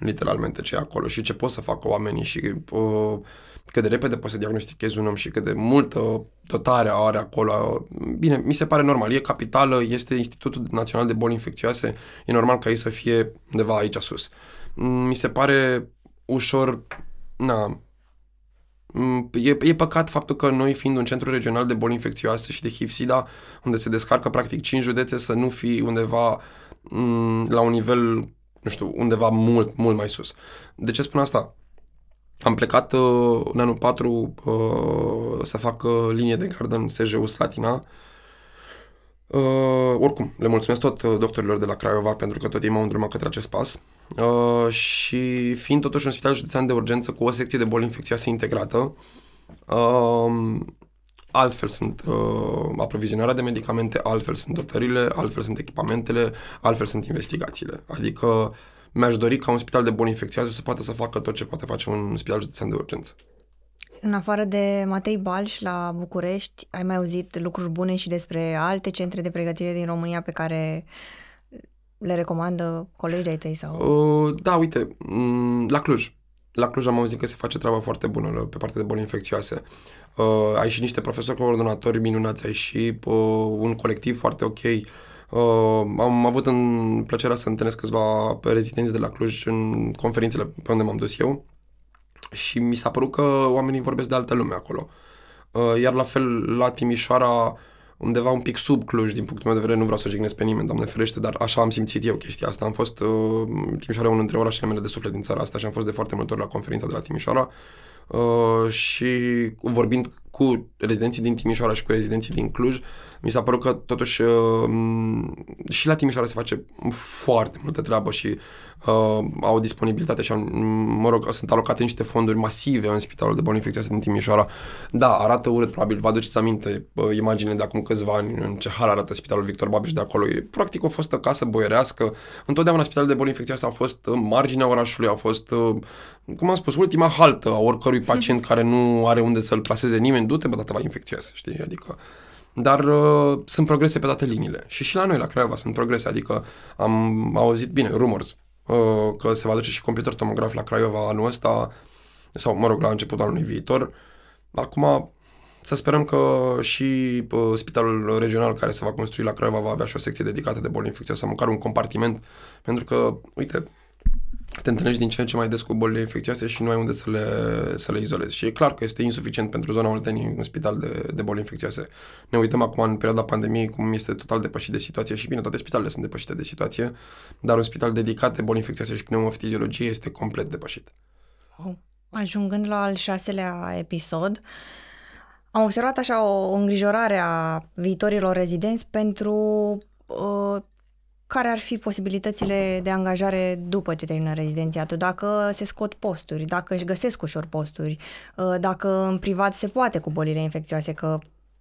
literalmente ce e acolo și ce pot să facă oamenii și uh, cât de repede poți să diagnostichezi un om și cât de multă dotare are acolo. Bine, mi se pare normal. E capitală, este Institutul Național de Boli Infecțioase, e normal ca ei să fie undeva aici sus. Mm, mi se pare ușor, na, mm, E, e păcat faptul că noi, fiind un centru regional de boli infecțioase și de HIV-SIDA, unde se descarcă practic 5 județe, să nu fii undeva m- mm, la un nivel nu știu, undeva mult, mult mai sus. De ce spun asta? Am plecat uh, în anul 4 uh, să fac uh, linie de gardă în SJU Slatina. Uh, oricum, le mulțumesc tot uh, doctorilor de la Craiova pentru că tot ei m-au îndrumat către acest pas. Uh, și fiind totuși un spital județean de urgență cu o secție de boli infecțioase integrată, uh, altfel sunt uh, aprovizionarea de medicamente, altfel sunt dotările, altfel sunt echipamentele, altfel sunt investigațiile. Adică mi-aș dori ca un spital de boli infecțioase să poată să facă tot ce poate face un spital județean de urgență. În afară de Matei Balș la București, ai mai auzit lucruri bune și despre alte centre de pregătire din România pe care le recomandă colegii ai tăi sau? Uh, da, uite, mm, la Cluj la Cluj am auzit că se face treaba foarte bună pe partea de boli infecțioase. Uh, ai și niște profesori coordonatori minunați, ai și uh, un colectiv foarte ok. Uh, am avut în plăcerea să întâlnesc câțiva rezidenți de la Cluj în conferințele pe unde m-am dus eu și mi s-a părut că oamenii vorbesc de altă lume acolo. Uh, iar la fel la Timișoara undeva un pic sub Cluj, din punctul meu de vedere, nu vreau să jignesc pe nimeni, doamne ferește, dar așa am simțit eu chestia asta. Am fost, uh, Timișoara unul dintre orașele mele de suflet din țara asta și am fost de foarte multe ori la conferința de la Timișoara uh, și vorbind cu rezidenții din Timișoara și cu rezidenții din Cluj, mi s-a părut că totuși uh, și la Timișoara se face foarte multă treabă și uh, au disponibilitate și, mă rog, sunt alocate niște fonduri masive în Spitalul de Boli Infecțioase din Timișoara. Da, arată urât, probabil, vă aduceți aminte uh, imaginile de acum câțiva ani în ce hal arată Spitalul Victor Babiș de acolo. E practic o fostă casă boierească. Întotdeauna Spitalul de Boli Infecțioase a fost în marginea orașului, a fost, uh, cum am spus, ultima haltă a oricărui pacient care nu are unde să-l plaseze nimeni, du-te bă, la infecțios, știi, adică dar uh, sunt progrese pe toate liniile. Și și la noi, la Craiova, sunt progrese. Adică am auzit, bine, rumors, uh, că se va duce și computer tomograf la Craiova anul ăsta, sau, mă rog, la începutul anului viitor. Acum, să sperăm că și uh, spitalul regional care se va construi la Craiova va avea și o secție dedicată de boli infecțioase, măcar un compartiment, pentru că, uite, te întâlnești din ce în ce mai des cu bolile infecțioase și nu ai unde să le, să le izolezi. Și e clar că este insuficient pentru zona Oltenii un spital de, de boli infecțioase. Ne uităm acum în perioada pandemiei cum este total depășit de situație și bine, toate spitalele sunt depășite de situație, dar un spital dedicat de boli infecțioase și pneumofiziologie este complet depășit. Ajungând la al șaselea episod, am observat așa o îngrijorare a viitorilor rezidenți pentru uh, care ar fi posibilitățile de angajare după ce termină rezidențiatul, dacă se scot posturi, dacă își găsesc ușor posturi, uh, dacă în privat se poate cu bolile infecțioase, că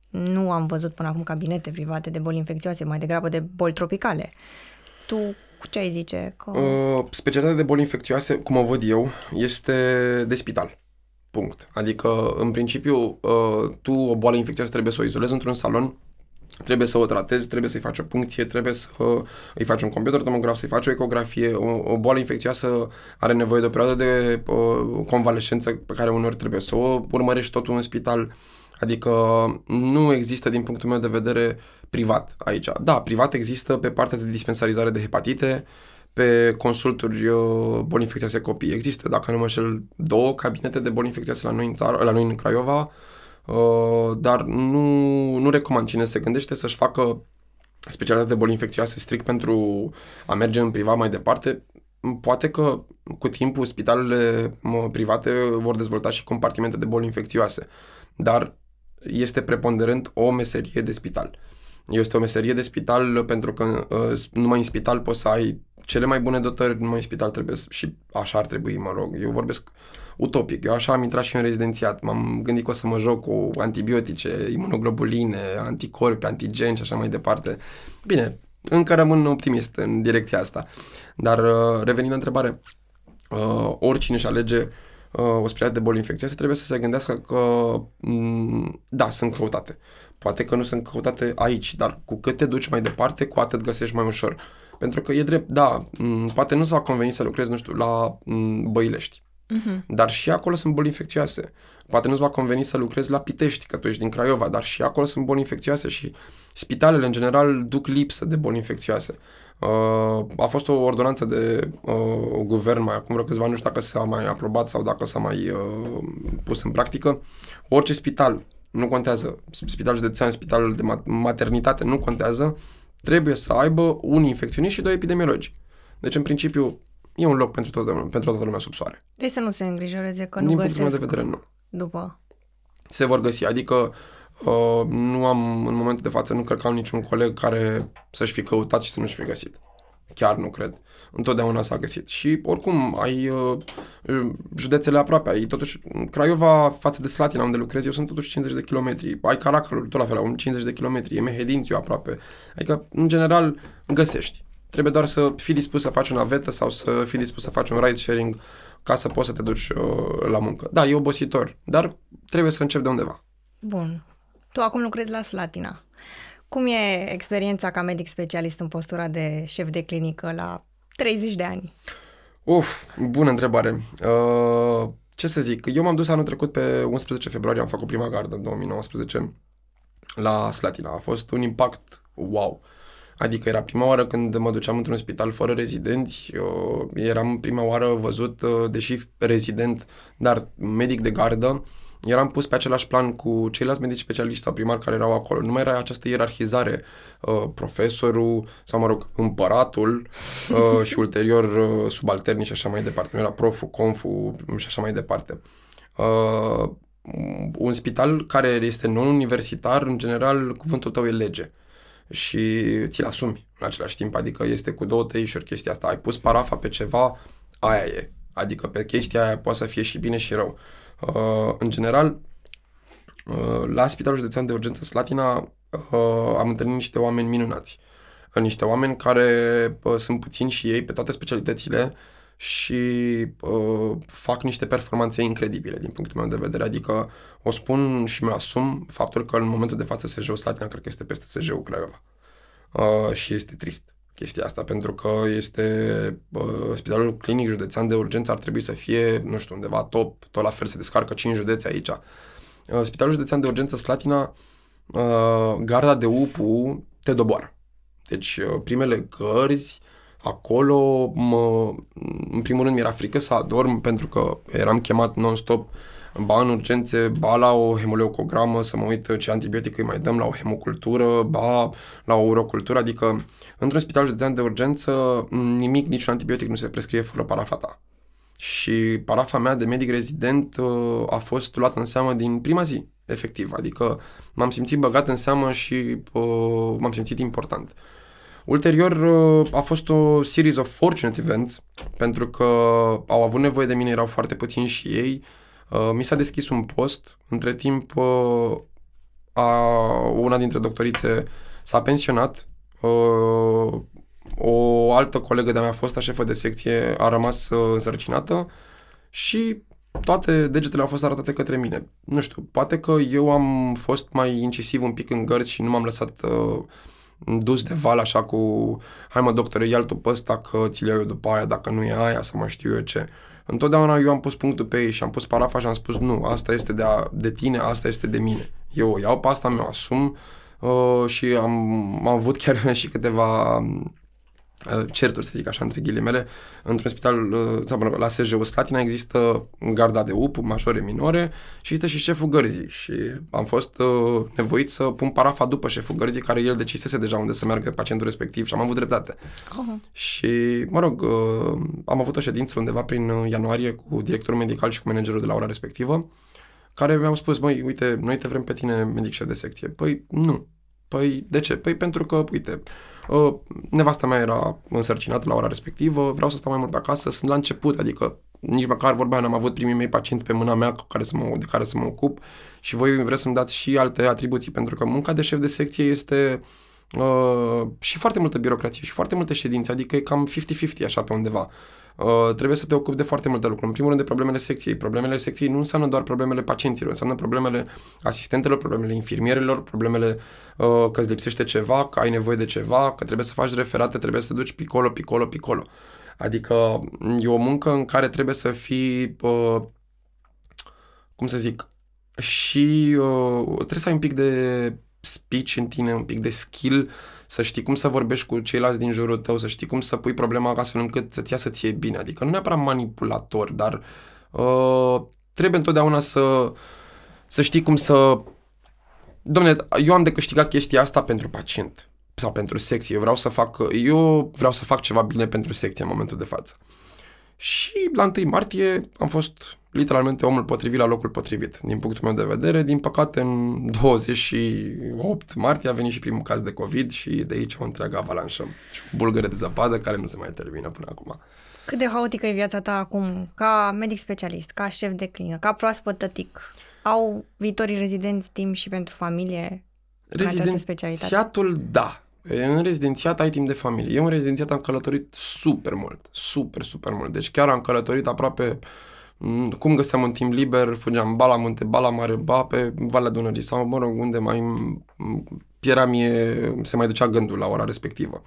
nu am văzut până acum cabinete private de boli infecțioase, mai degrabă de boli tropicale. Tu ce ai zice? Că... Uh, specialitatea de boli infecțioase, cum o văd eu, este de spital. Punct. Adică, în principiu, uh, tu o boală infecțioasă trebuie să o izolezi într-un salon trebuie să o tratezi, trebuie să-i faci o puncție, trebuie să uh, îi faci un computer tomograf, să-i faci o ecografie. O, o boală infecțioasă are nevoie de o perioadă de o, uh, convalescență pe care uneori trebuie să o urmărești totul în spital. Adică nu există din punctul meu de vedere privat aici. Da, privat există pe partea de dispensarizare de hepatite, pe consulturi uh, boli infecțioase copii. Există, dacă nu mă înșel, două cabinete de boli infecțioase la noi în, țară, la noi în Craiova, Uh, dar nu, nu recomand cine se gândește să-și facă specialitatea de boli infecțioase strict pentru a merge în privat mai departe. Poate că cu timpul spitalele private vor dezvolta și compartimente de boli infecțioase, dar este preponderent o meserie de spital. Este o meserie de spital pentru că uh, numai în spital poți să ai cele mai bune dotări, numai în spital trebuie și așa ar trebui, mă rog. Eu vorbesc uh, utopic. Eu așa am intrat și în rezidențiat. M-am gândit că o să mă joc cu antibiotice, imunoglobuline, anticorpi, antigeni și așa mai departe. Bine, încă rămân optimist în direcția asta. Dar uh, revenind la întrebare, uh, oricine își alege uh, o spirală de boli infecțioase trebuie să se gândească că mm, da, sunt căutate. Poate că nu sunt căutate aici, dar cu cât te duci mai departe, cu atât găsești mai ușor. Pentru că e drept, da, mm, poate nu s-a convenit să lucrezi, nu știu, la mm, Băilești. Uh-huh. Dar și acolo sunt boli infecțioase. Poate nu-ți va conveni să lucrezi la Pitești, că tu ești din Craiova, dar și acolo sunt boli infecțioase și spitalele, în general, duc lipsă de boli infecțioase. Uh, a fost o ordonanță de uh, guvern mai acum vreo câțiva nu știu dacă s-a mai aprobat sau dacă s-a mai uh, pus în practică. Orice spital, nu contează, spital județean, spital de maternitate, nu contează, trebuie să aibă un infecționist și doi epidemiologi. Deci, în principiu, E un loc pentru toată, lumea, pentru toată lumea sub soare. Deci să nu se îngrijoreze că nu Din găsesc. de vedere, nu. După. Se vor găsi. Adică uh, nu am, în momentul de față, nu cred că am niciun coleg care să-și fi căutat și să nu-și fi găsit. Chiar nu cred. Întotdeauna s-a găsit. Și oricum, ai uh, județele aproape. Ai totuși, Craiova față de Slatina, unde lucrez eu, sunt totuși 50 de kilometri. Ai Caracalul, tot la fel, 50 de kilometri. E Mehedințiu aproape. Adică, în general, găsești. Trebuie doar să fii dispus să faci o navetă sau să fii dispus să faci un ride sharing ca să poți să te duci uh, la muncă. Da, e obositor, dar trebuie să încep de undeva. Bun. Tu acum lucrezi la Slatina. Cum e experiența ca medic specialist în postura de șef de clinică la 30 de ani? Uf, bună întrebare. Uh, ce să zic, eu m-am dus anul trecut pe 11 februarie, am făcut prima gardă în 2019 la Slatina. A fost un impact wow. Uh, Adică era prima oară când mă duceam într-un spital fără rezidenți, eram prima oară văzut, uh, deși rezident, dar medic de gardă, eram pus pe același plan cu ceilalți medici specialiști sau primari care erau acolo. Nu mai era această ierarhizare, uh, profesorul sau, mă rog, împăratul uh, și ulterior uh, subalternii și așa mai departe. Nu era proful, confu, și așa mai departe. un spital care este non-universitar, în general, cuvântul tău e lege și ți-l asumi în același timp, adică este cu două tăișuri chestia asta, ai pus parafa pe ceva, aia e, adică pe chestia aia poate să fie și bine și rău. Uh, în general, uh, la Spitalul Județean de Urgență Slatina uh, am întâlnit niște oameni minunați, niște oameni care uh, sunt puțini și ei pe toate specialitățile, uh, și uh, fac niște performanțe incredibile din punctul meu de vedere. Adică o spun și mă asum faptul că în momentul de față SJ-ul Slatina cred că este peste SJ-ul Craiova. Uh, și este trist chestia asta, pentru că este uh, spitalul clinic județean de urgență ar trebui să fie, nu știu, undeva top, tot la fel se descarcă 5 județe aici. Uh, spitalul județean de urgență Slatina, uh, garda de UPU te doboară. Deci uh, primele gărzi acolo. Mă, în primul rând mi-era frică să adorm pentru că eram chemat non-stop ba în urgențe, ba la o hemoleocogramă, să mă uit ce antibiotic îi mai dăm, la o hemocultură, ba la o urocultură, adică într-un spital județean de urgență nimic, niciun antibiotic nu se prescrie fără parafa ta. Și parafa mea de medic rezident uh, a fost luată în seamă din prima zi, efectiv, adică m-am simțit băgat în seamă și uh, m-am simțit important. Uh, Ulterior uh, a fost o series of fortunate events, pentru că au avut nevoie de mine, erau foarte puțini și ei. Uh, mi s-a deschis un post, între timp uh, a, una dintre doctorițe s-a pensionat, o altă colegă de-a mea, fosta șefă de secție, a rămas însărcinată și toate degetele au fost arătate către mine. Nu știu, poate că eu am fost mai incisiv un pic în gărți și nu m-am lăsat uh, dus de val așa cu hai mă doctore, ia tu pe ăsta că ți le iau eu după aia, dacă nu e aia să mai știu eu ce. Întotdeauna eu am pus punctul pe ei și am pus parafa și am spus nu, asta este de, a, de tine, asta este de mine. Eu o iau pe asta, mi-o asum uh, și am, am avut chiar și câteva Uh, certuri, să zic așa, între ghilimele, într-un spital, uh, sau mă rog, la SJU Slatina există garda de UP, majore, minore, și este și șeful gărzii. Și am fost uh, nevoit să pun parafa după șeful gărzii, care el decisese deja unde să meargă pacientul respectiv și am avut dreptate. Uh-huh. Și, mă rog, uh, am avut o ședință undeva prin uh, ianuarie cu directorul medical și cu managerul de la ora respectivă, care mi-au spus, măi, uite, noi te vrem pe tine medic șef de secție. Păi, nu. Păi, de ce? Păi pentru că, uite, uh, Uh, nevasta mea era însărcinată la ora respectivă, vreau să stau mai mult acasă, sunt la început, adică nici măcar vorbea, n-am avut primii mei pacienți pe mâna mea cu care să mă, de care să mă ocup și voi vreți să-mi dați și alte atribuții, pentru că munca de șef de secție este uh, și foarte multă birocrație și foarte multe ședințe, adică e cam 50-50 așa pe undeva. Uh, trebuie să te ocupi de foarte multe lucruri. În primul rând de problemele secției. Problemele secției nu înseamnă doar problemele pacienților, înseamnă problemele asistentelor, problemele infirmierilor, problemele uh, că îți lipsește ceva, că ai nevoie de ceva, că trebuie să faci referate, trebuie să te duci picolo, picolo, picolo. Adică mm, e o muncă în care trebuie să fii, uh, cum să zic, și uh, trebuie să ai un pic de speech în tine, un pic de skill uh, să știi cum să vorbești cu ceilalți din jurul tău, să știi cum să pui problema astfel încât să-ți ia să ție bine. Adică nu neapărat manipulator, dar uh, trebuie întotdeauna să, să știi cum să... Domne, eu am de câștigat chestia asta pentru pacient sau pentru secție. Eu vreau să fac, eu vreau să fac ceva bine pentru secție în momentul de față. Și la 1 martie am fost literalmente omul potrivit la locul potrivit, din punctul meu de vedere. Din păcate, în 28 martie a venit și primul caz de COVID și de aici o întreagă avalanșă și bulgăre de zăpadă care nu se mai termină până acum. Cât de haotică e viața ta acum, ca medic specialist, ca șef de clinică, ca proaspăt tătic? Au viitorii rezidenți timp și pentru familie Rezidențiatul, da. În rezidențiat ai timp de familie. Eu în rezidențiat am călătorit super mult, super, super mult. Deci chiar am călătorit aproape mm, cum găseam un timp liber, fugeam ba la munte, ba la mare, ba pe Valea Dunării sau, mă rog, unde mai piera mm, mie, se mai ducea gândul la ora respectivă.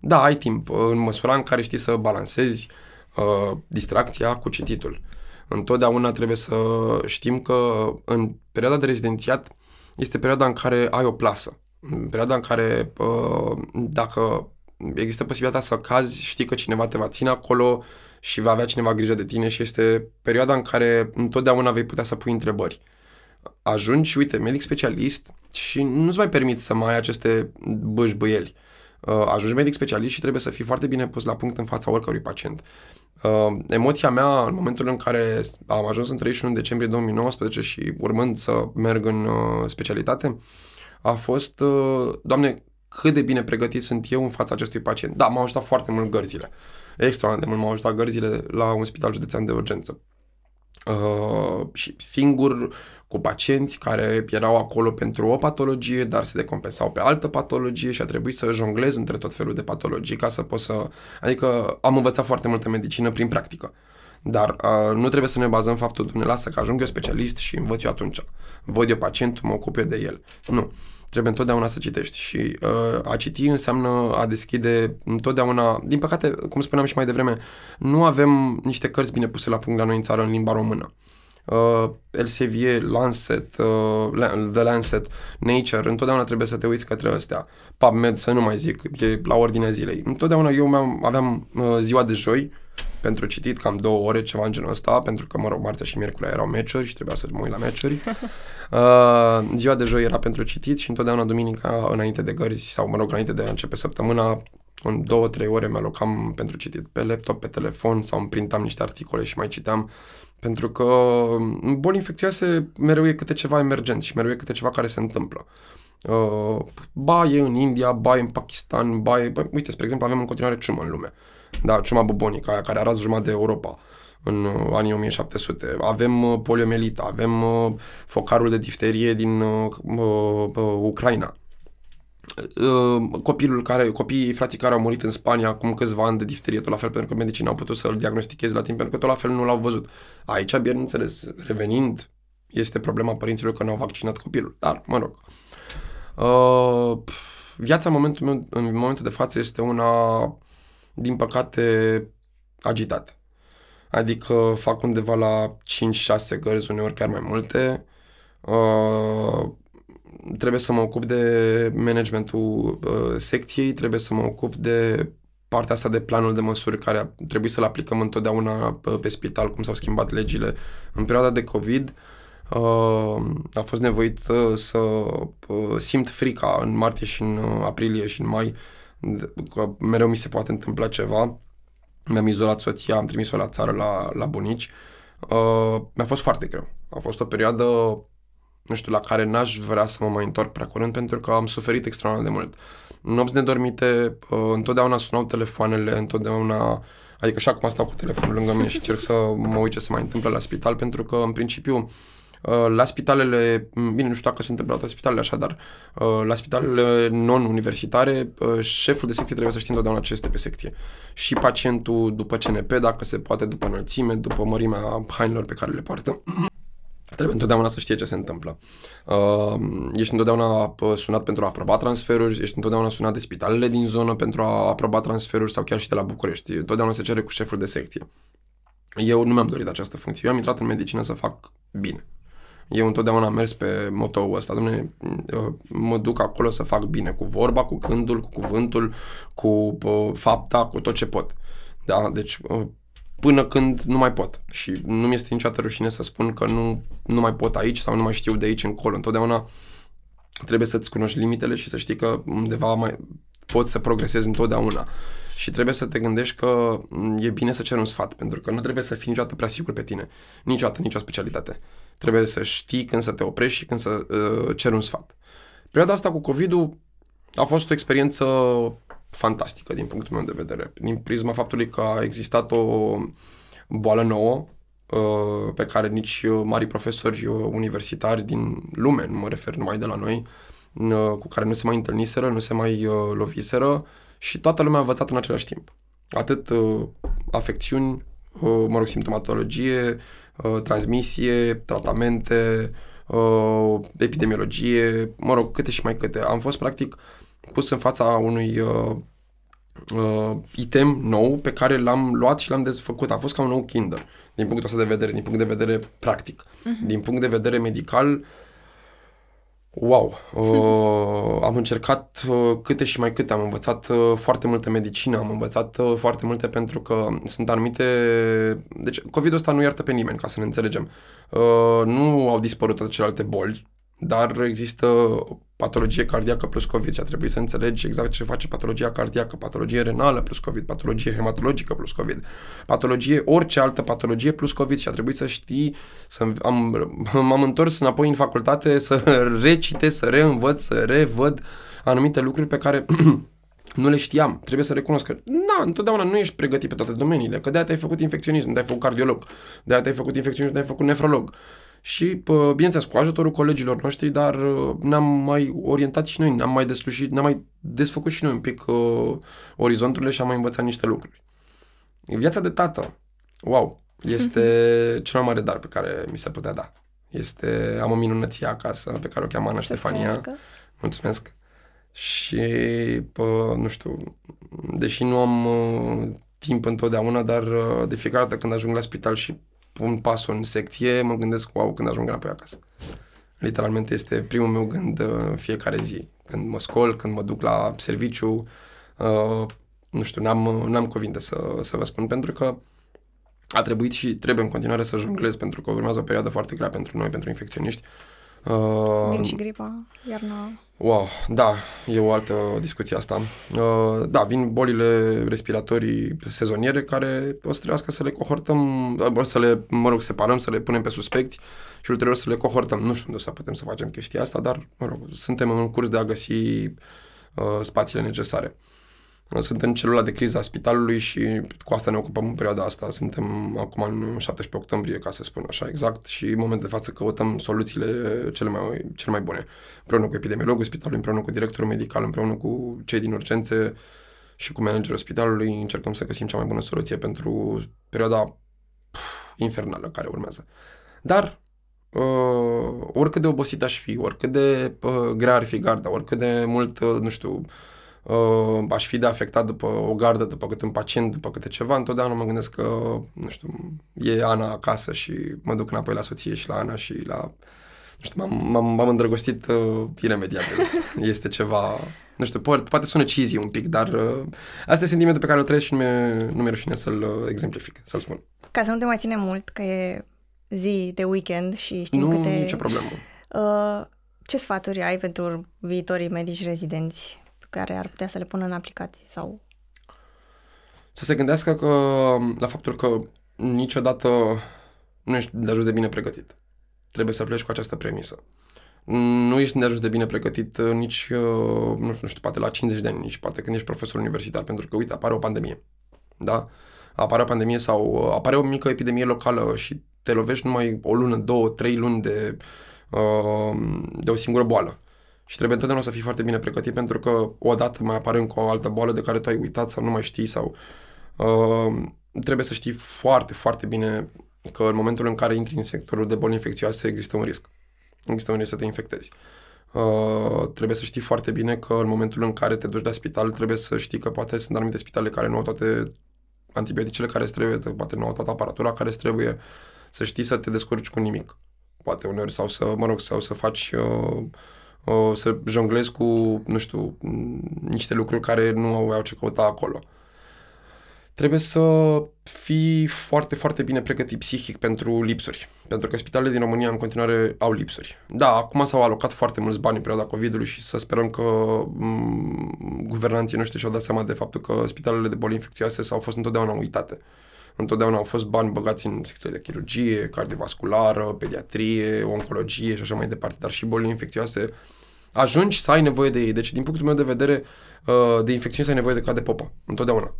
Da, ai timp, în măsura în care știi să balancezi uh, distracția cu cititul. Întotdeauna trebuie să știm că în perioada de rezidențiat este perioada în care ai o plasă perioada în care dacă există posibilitatea să cazi, știi că cineva te va ține acolo și va avea cineva grijă de tine și este perioada în care întotdeauna vei putea să pui întrebări. Ajungi uite, medic specialist și nu-ți mai permiți să mai ai aceste bâșbâieli. Ă, ajungi medic specialist și trebuie să fii foarte bine pus la punct în fața oricărui pacient. Ă, emoția mea în momentul în care am ajuns în 31 decembrie 2019 și urmând să merg în ă, specialitate, a fost, uh, Doamne, cât de bine pregătit sunt eu în fața acestui pacient. Da, m-au ajutat foarte mult gărzile. Extraordinar de mult m-au ajutat gărzile la un spital județean de urgență. Uh, și singur cu pacienți care erau acolo pentru o patologie, dar se decompensau pe altă patologie și a trebuit să jonglez între tot felul de patologii ca să pot să... Adică am învățat foarte multă medicină prin practică. Uh, dar uh, nu trebuie să ne bazăm faptul, ne lasă că ajung eu specialist și învăț eu atunci. Văd eu pacientul, mă ocup eu de el. Nu. Trebuie întotdeauna să citești și uh, a citi înseamnă a deschide întotdeauna, din păcate, cum spuneam și mai devreme, nu avem niște cărți bine puse la punct la noi în țară în limba română. Uh, Elsevier, Lancet, uh, The Lancet, Nature, întotdeauna trebuie să te uiți către astea. PubMed, să nu mai zic, e la ordinea zilei. Întotdeauna eu aveam uh, ziua de joi, pentru citit cam două ore, ceva în genul ăsta, pentru că, mă rog, marțea și miercurea erau meciuri și trebuia să mă uit la meciuri. Uh, ziua de joi era pentru citit și întotdeauna duminica, înainte de gărzi, sau, mă rog, înainte de a începe săptămâna, în două, trei ore mă alocam pentru citit pe laptop, pe telefon sau îmi printam niște articole și mai citeam pentru că mm, boli infecțioase mereu e câte ceva emergent și mereu e câte ceva care se întâmplă. Uh, ba e în India, ba e în Pakistan, ba e... Bă, uite, spre exemplu, avem în continuare ciumă în lume. Uh, da, ciuma bubonică, aia care a ras jumătate de Europa în uh, anii 1700. Avem uh, poliomelita, avem uh, focarul de difterie din uh, uh, Ucraina. Uh, copilul care, copiii frații care au murit în Spania acum câțiva ani de difterie, tot la fel pentru că medicii n-au putut să-l diagnosticheze la timp, pentru că tot la fel nu l-au văzut. Aici, bineînțeles, revenind, este problema părinților că nu au vaccinat copilul. Dar, mă rog. Uh, viața în momentul, meu, în momentul de față este una din păcate, agitat. Adică fac undeva la 5-6 gărzi, uneori chiar mai multe. Uh, trebuie să mă ocup de managementul uh, secției, trebuie să mă ocup de partea asta de planul de măsuri care trebuie să-l aplicăm întotdeauna pe, uh, pe spital, cum s-au schimbat legile. În perioada de COVID uh, a fost nevoit uh, să uh, simt frica în martie și în uh, aprilie și în mai uh, că mereu mi se poate întâmpla ceva. Mi-am izolat soția, am trimis-o la țară, la, la bunici. Uh, mi-a fost foarte greu. A fost o perioadă, nu știu, la care n-aș vrea să mă mai întorc prea curând pentru că am suferit extraordinar de mult. Nopți nedormite, uh, întotdeauna sunau telefoanele, întotdeauna... Adică și acum stau cu telefonul lângă mine și încerc să mă uit ce se mai întâmplă la spital pentru că, în principiu, uh, Uh, la spitalele, bine, nu știu dacă se întâmplă la toate spitalele așa, dar uh, la spitalele non-universitare, uh, șeful de secție trebuie să știe întotdeauna ce este pe secție. Și pacientul după CNP, dacă se poate, după înălțime, după mărimea hainelor pe care le poartă. Trebuie întotdeauna să știe ce se întâmplă. Uh, ești întotdeauna sunat pentru a aproba transferuri, ești întotdeauna sunat de spitalele din zonă pentru a aproba transferuri sau chiar și de la București. Totdeauna se cere cu șeful de secție. Eu nu mi-am dorit această funcție. Eu am intrat în medicină să fac bine. Eu întotdeauna am mers pe motoul ăsta, domne, uh, mă duc acolo să fac bine, cu vorba, cu gândul, cu cuvântul, cu uh, fapta, cu tot ce pot. Da, deci uh, până când nu mai pot. Și nu mi este niciodată rușine să spun că nu, nu mai pot aici sau nu mai știu de aici încolo. Întotdeauna trebuie să-ți cunoști limitele și să știi că undeva mai poți să progresezi întotdeauna. Și trebuie să te gândești că mm, e bine să ceri un sfat, pentru că nu trebuie să fii niciodată prea sigur pe tine, niciodată, nicio specialitate. Trebuie să știi când să te oprești și când să uh, ceri un sfat. Perioada asta cu COVID-ul a fost o experiență fantastică din punctul meu de vedere. Din prisma faptului că a existat o boală nouă uh, pe care nici mari profesori uh, universitari din lume, nu mă refer numai de la noi, uh, cu care nu se mai întâlniseră, nu se mai uh, loviseră și toată lumea a învățat în același timp. Atât uh, afecțiuni, mă rog, simptomatologie, Uh, transmisie, tratamente, uh, epidemiologie, mă rog, câte și mai câte. Am fost practic pus în fața unui uh, uh, item nou pe care l-am luat și l-am desfăcut. A fost ca un nou Kinder, din punctul ăsta de vedere, din punct de vedere practic. Uh-huh. Din punct de vedere medical, uh, Wow! Uh, am încercat uh, câte și mai câte. Am învățat uh, foarte multă medicină, am învățat uh, foarte multe pentru că sunt anumite... Deci, COVID-ul ăsta nu iartă pe nimeni, ca să ne înțelegem. Uh, nu au dispărut toate celelalte boli, dar există patologie cardiacă plus COVID și a trebuit să înțelegi exact ce face patologia cardiacă, patologie renală plus COVID, patologie hematologică plus COVID, patologie, orice altă patologie plus COVID și a trebuit să știi, să am, m-am întors înapoi în facultate să recite, să reînvăț, să revăd anumite lucruri pe care nu le știam. Trebuie să recunosc că, na, întotdeauna nu ești pregătit pe toate domeniile, că de-aia te-ai făcut infecționism, de-aia ai făcut cardiolog, de-aia te-ai făcut infecționism, de-aia ai făcut nefrolog, și, bineînțeles, cu ajutorul colegilor noștri, dar uh, ne-am mai orientat și noi, ne-am mai deslușit, ne-am mai desfăcut și noi un pic uh, orizonturile și am mai învățat niște lucruri. Viața de tată, wow, este cel mai mare dar pe care mi se putea da. Este, am o minunăție acasă pe care o cheamă Ana Ștefania. Mulțumesc. Și, pă, nu știu, deși nu am uh, timp întotdeauna, dar uh, de fiecare dată când ajung la spital și pun pasul în secție, mă gândesc, wow, când ajung la pe acasă. Literalmente este primul meu gând uh, în fiecare zi. Când mă scol, când mă duc la serviciu, uh, nu știu, n-am, uh, n-am cuvinte să, să vă spun, pentru că a trebuit și trebuie în continuare să jonglez, pentru că urmează o perioadă foarte grea pentru noi, pentru infecționiști. Uh, Vin uh, și gripa, iarna. Wow, da, e o altă discuție asta. Uh, da, vin bolile respiratorii sezoniere care o să trebuiască să le cohortăm, uh, să le, mă rog, separăm, să le punem pe suspecți și ulterior să le cohortăm. Nu știu unde o să putem să facem chestia asta, dar, mă rog, suntem în curs de a găsi uh, spațiile necesare. Suntem celula de criză a spitalului și cu asta ne ocupăm în perioada asta. Suntem acum în 17 octombrie, ca să spun așa exact, și în momentul de față căutăm soluțiile cele mai, cele mai bune. Împreună cu epidemiologul spitalului, împreună cu directorul medical, împreună cu cei din urgențe și cu managerul spitalului încercăm să găsim cea mai bună soluție pentru perioada infernală care urmează. Dar uh, oricât de obosit aș fi, oricât de uh, grea ar fi garda, oricât de mult, uh, nu știu, uh, uh, aș fi de afectat după o gardă, după câte un pacient, după câte ceva, întotdeauna mă gândesc că, nu știu, e Ana acasă și mă duc înapoi la soție și la Ana și la... Nu știu, m-am, m-am, îndrăgostit uh, iremediat. este ceva... Nu știu, poate, poate sună cheesy un pic, dar uh, asta e sentimentul pe care îl trăiesc și nu mi-e, rușine să-l uh, exemplific, să-l spun. Ca să nu te mai ține mult, că e zi de weekend și știm nu, câte... Nu, nicio problemă. Uh, ce sfaturi ai pentru viitorii medici rezidenți? care ar putea să le pună în aplicații sau... Să se gândească că, la faptul că niciodată nu ești de ajuns de bine pregătit. Trebuie să pleci cu această premisă. Nu ești de ajuns de bine pregătit uh, nici, uh, nu știu, poate la 50 de ani, nici poate când ești profesor universitar, pentru că, uite, apare o pandemie. Da? Apare o pandemie sau uh, apare o mică epidemie locală și te lovești numai o lună, două, trei luni de, de o singură boală și trebuie întotdeauna să fii foarte bine pregătit pentru că odată mai apare încă o altă boală de care tu ai uitat sau nu mai știi sau uh, trebuie să știi foarte, foarte bine că în momentul în care intri în sectorul de boli infecțioase există un risc. Există un risc să te infectezi. Uh, trebuie să știi foarte bine că în momentul în care te duci la spital trebuie să știi că poate sunt anumite spitale care nu au toate antibioticele care îți trebuie, poate nu au toată aparatura care îți trebuie, să știi să te descurci cu nimic, poate uneori, sau să, mă rog, sau să faci uh, să jonglez cu, nu știu, niște lucruri care nu au ce căuta acolo. Trebuie să fii foarte, foarte bine pregătit psihic pentru lipsuri. Pentru că spitalele din România în continuare au lipsuri. Da, acum s-au alocat foarte mulți bani în perioada COVID-ului și să sperăm că m- mm, guvernanții noștri și-au dat seama de faptul că spitalele de boli infecțioase s-au fost întotdeauna uitate. Întotdeauna au fost bani băgați în sectorul de chirurgie, cardiovasculară, pediatrie, oncologie și așa mai departe, dar și boli infecțioase. Ajungi să ai nevoie de ei. Deci, din punctul meu de vedere, uh, de infecțiuni să ai nevoie de ca de popa. Întotdeauna.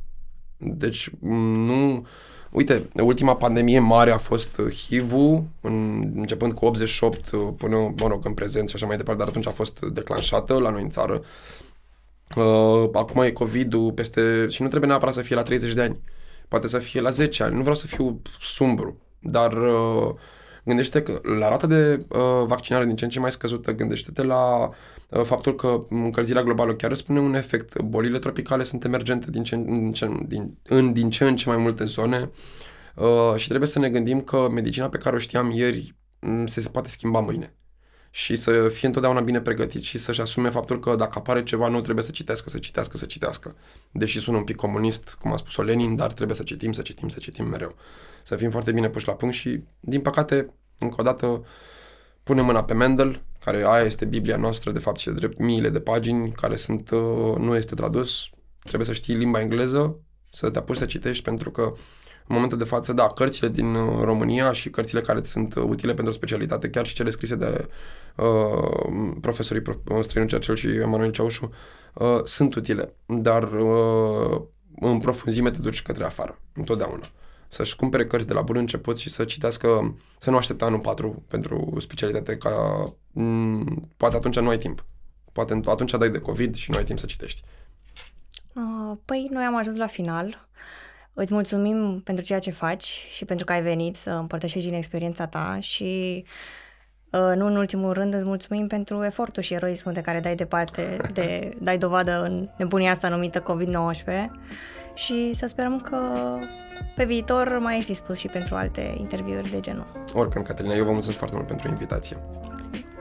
Deci, nu... Uite, ultima pandemie mare a fost HIV-ul, uh, în, începând cu 88 uh, până, mă rog, în prezent și așa mai departe, dar atunci a fost declanșată la noi în țară. Uh, acum e COVID-ul peste... și nu trebuie neapărat să fie la 30 de ani poate să fie la 10 ani, nu vreau să fiu sumbru, dar uh, gândește că la rata de uh, vaccinare din ce în ce mai scăzută, gândește-te la uh, faptul că încălzirea globală chiar spune un efect. Bolile tropicale sunt emergente din ce, în, ce, din, în, din ce în ce mai multe zone uh, și trebuie să ne gândim că medicina pe care o știam ieri mm, se poate schimba mâine și să fie întotdeauna bine pregătit și să-și asume faptul că dacă apare ceva nu trebuie să citească, să citească, să citească. Deși sunt un pic comunist, cum a spus-o Lenin, dar trebuie să citim, să citim, să citim mereu. Să fim foarte bine puși la punct și, din păcate, încă o dată, punem mâna pe Mendel, care aia este Biblia noastră, de fapt, și de drept miile de pagini care sunt, uh, nu este tradus. Trebuie să știi limba engleză, să te apuci să citești, pentru că în momentul de față, da, cărțile din uh, România și cărțile care sunt uh, utile pentru specialitate, chiar și cele scrise de uh, profesorii uh, Străinu Cercel și Emanuel Ceaușu, uh, sunt utile, dar uh, în profunzime te duci către afară, întotdeauna. Să-și cumpere cărți de la bun început și să citească, să nu aștepte anul 4 pentru specialitate, ca m- mm, poate atunci nu ai timp. Poate atunci dai de COVID și nu ai timp să citești. Păi, noi am ajuns la final. Îți mulțumim pentru ceea ce faci și pentru că ai venit să împărtășești din experiența ta și uh, nu în ultimul rând îți mulțumim pentru efortul și eroismul de care dai departe, de, dai dovadă în nebunia asta numită COVID-19 și să sperăm că pe viitor mai ești dispus și pentru alte interviuri de genul. Oricând, Catalina, eu vă mulțumesc foarte mult pentru invitație. Mulțumim.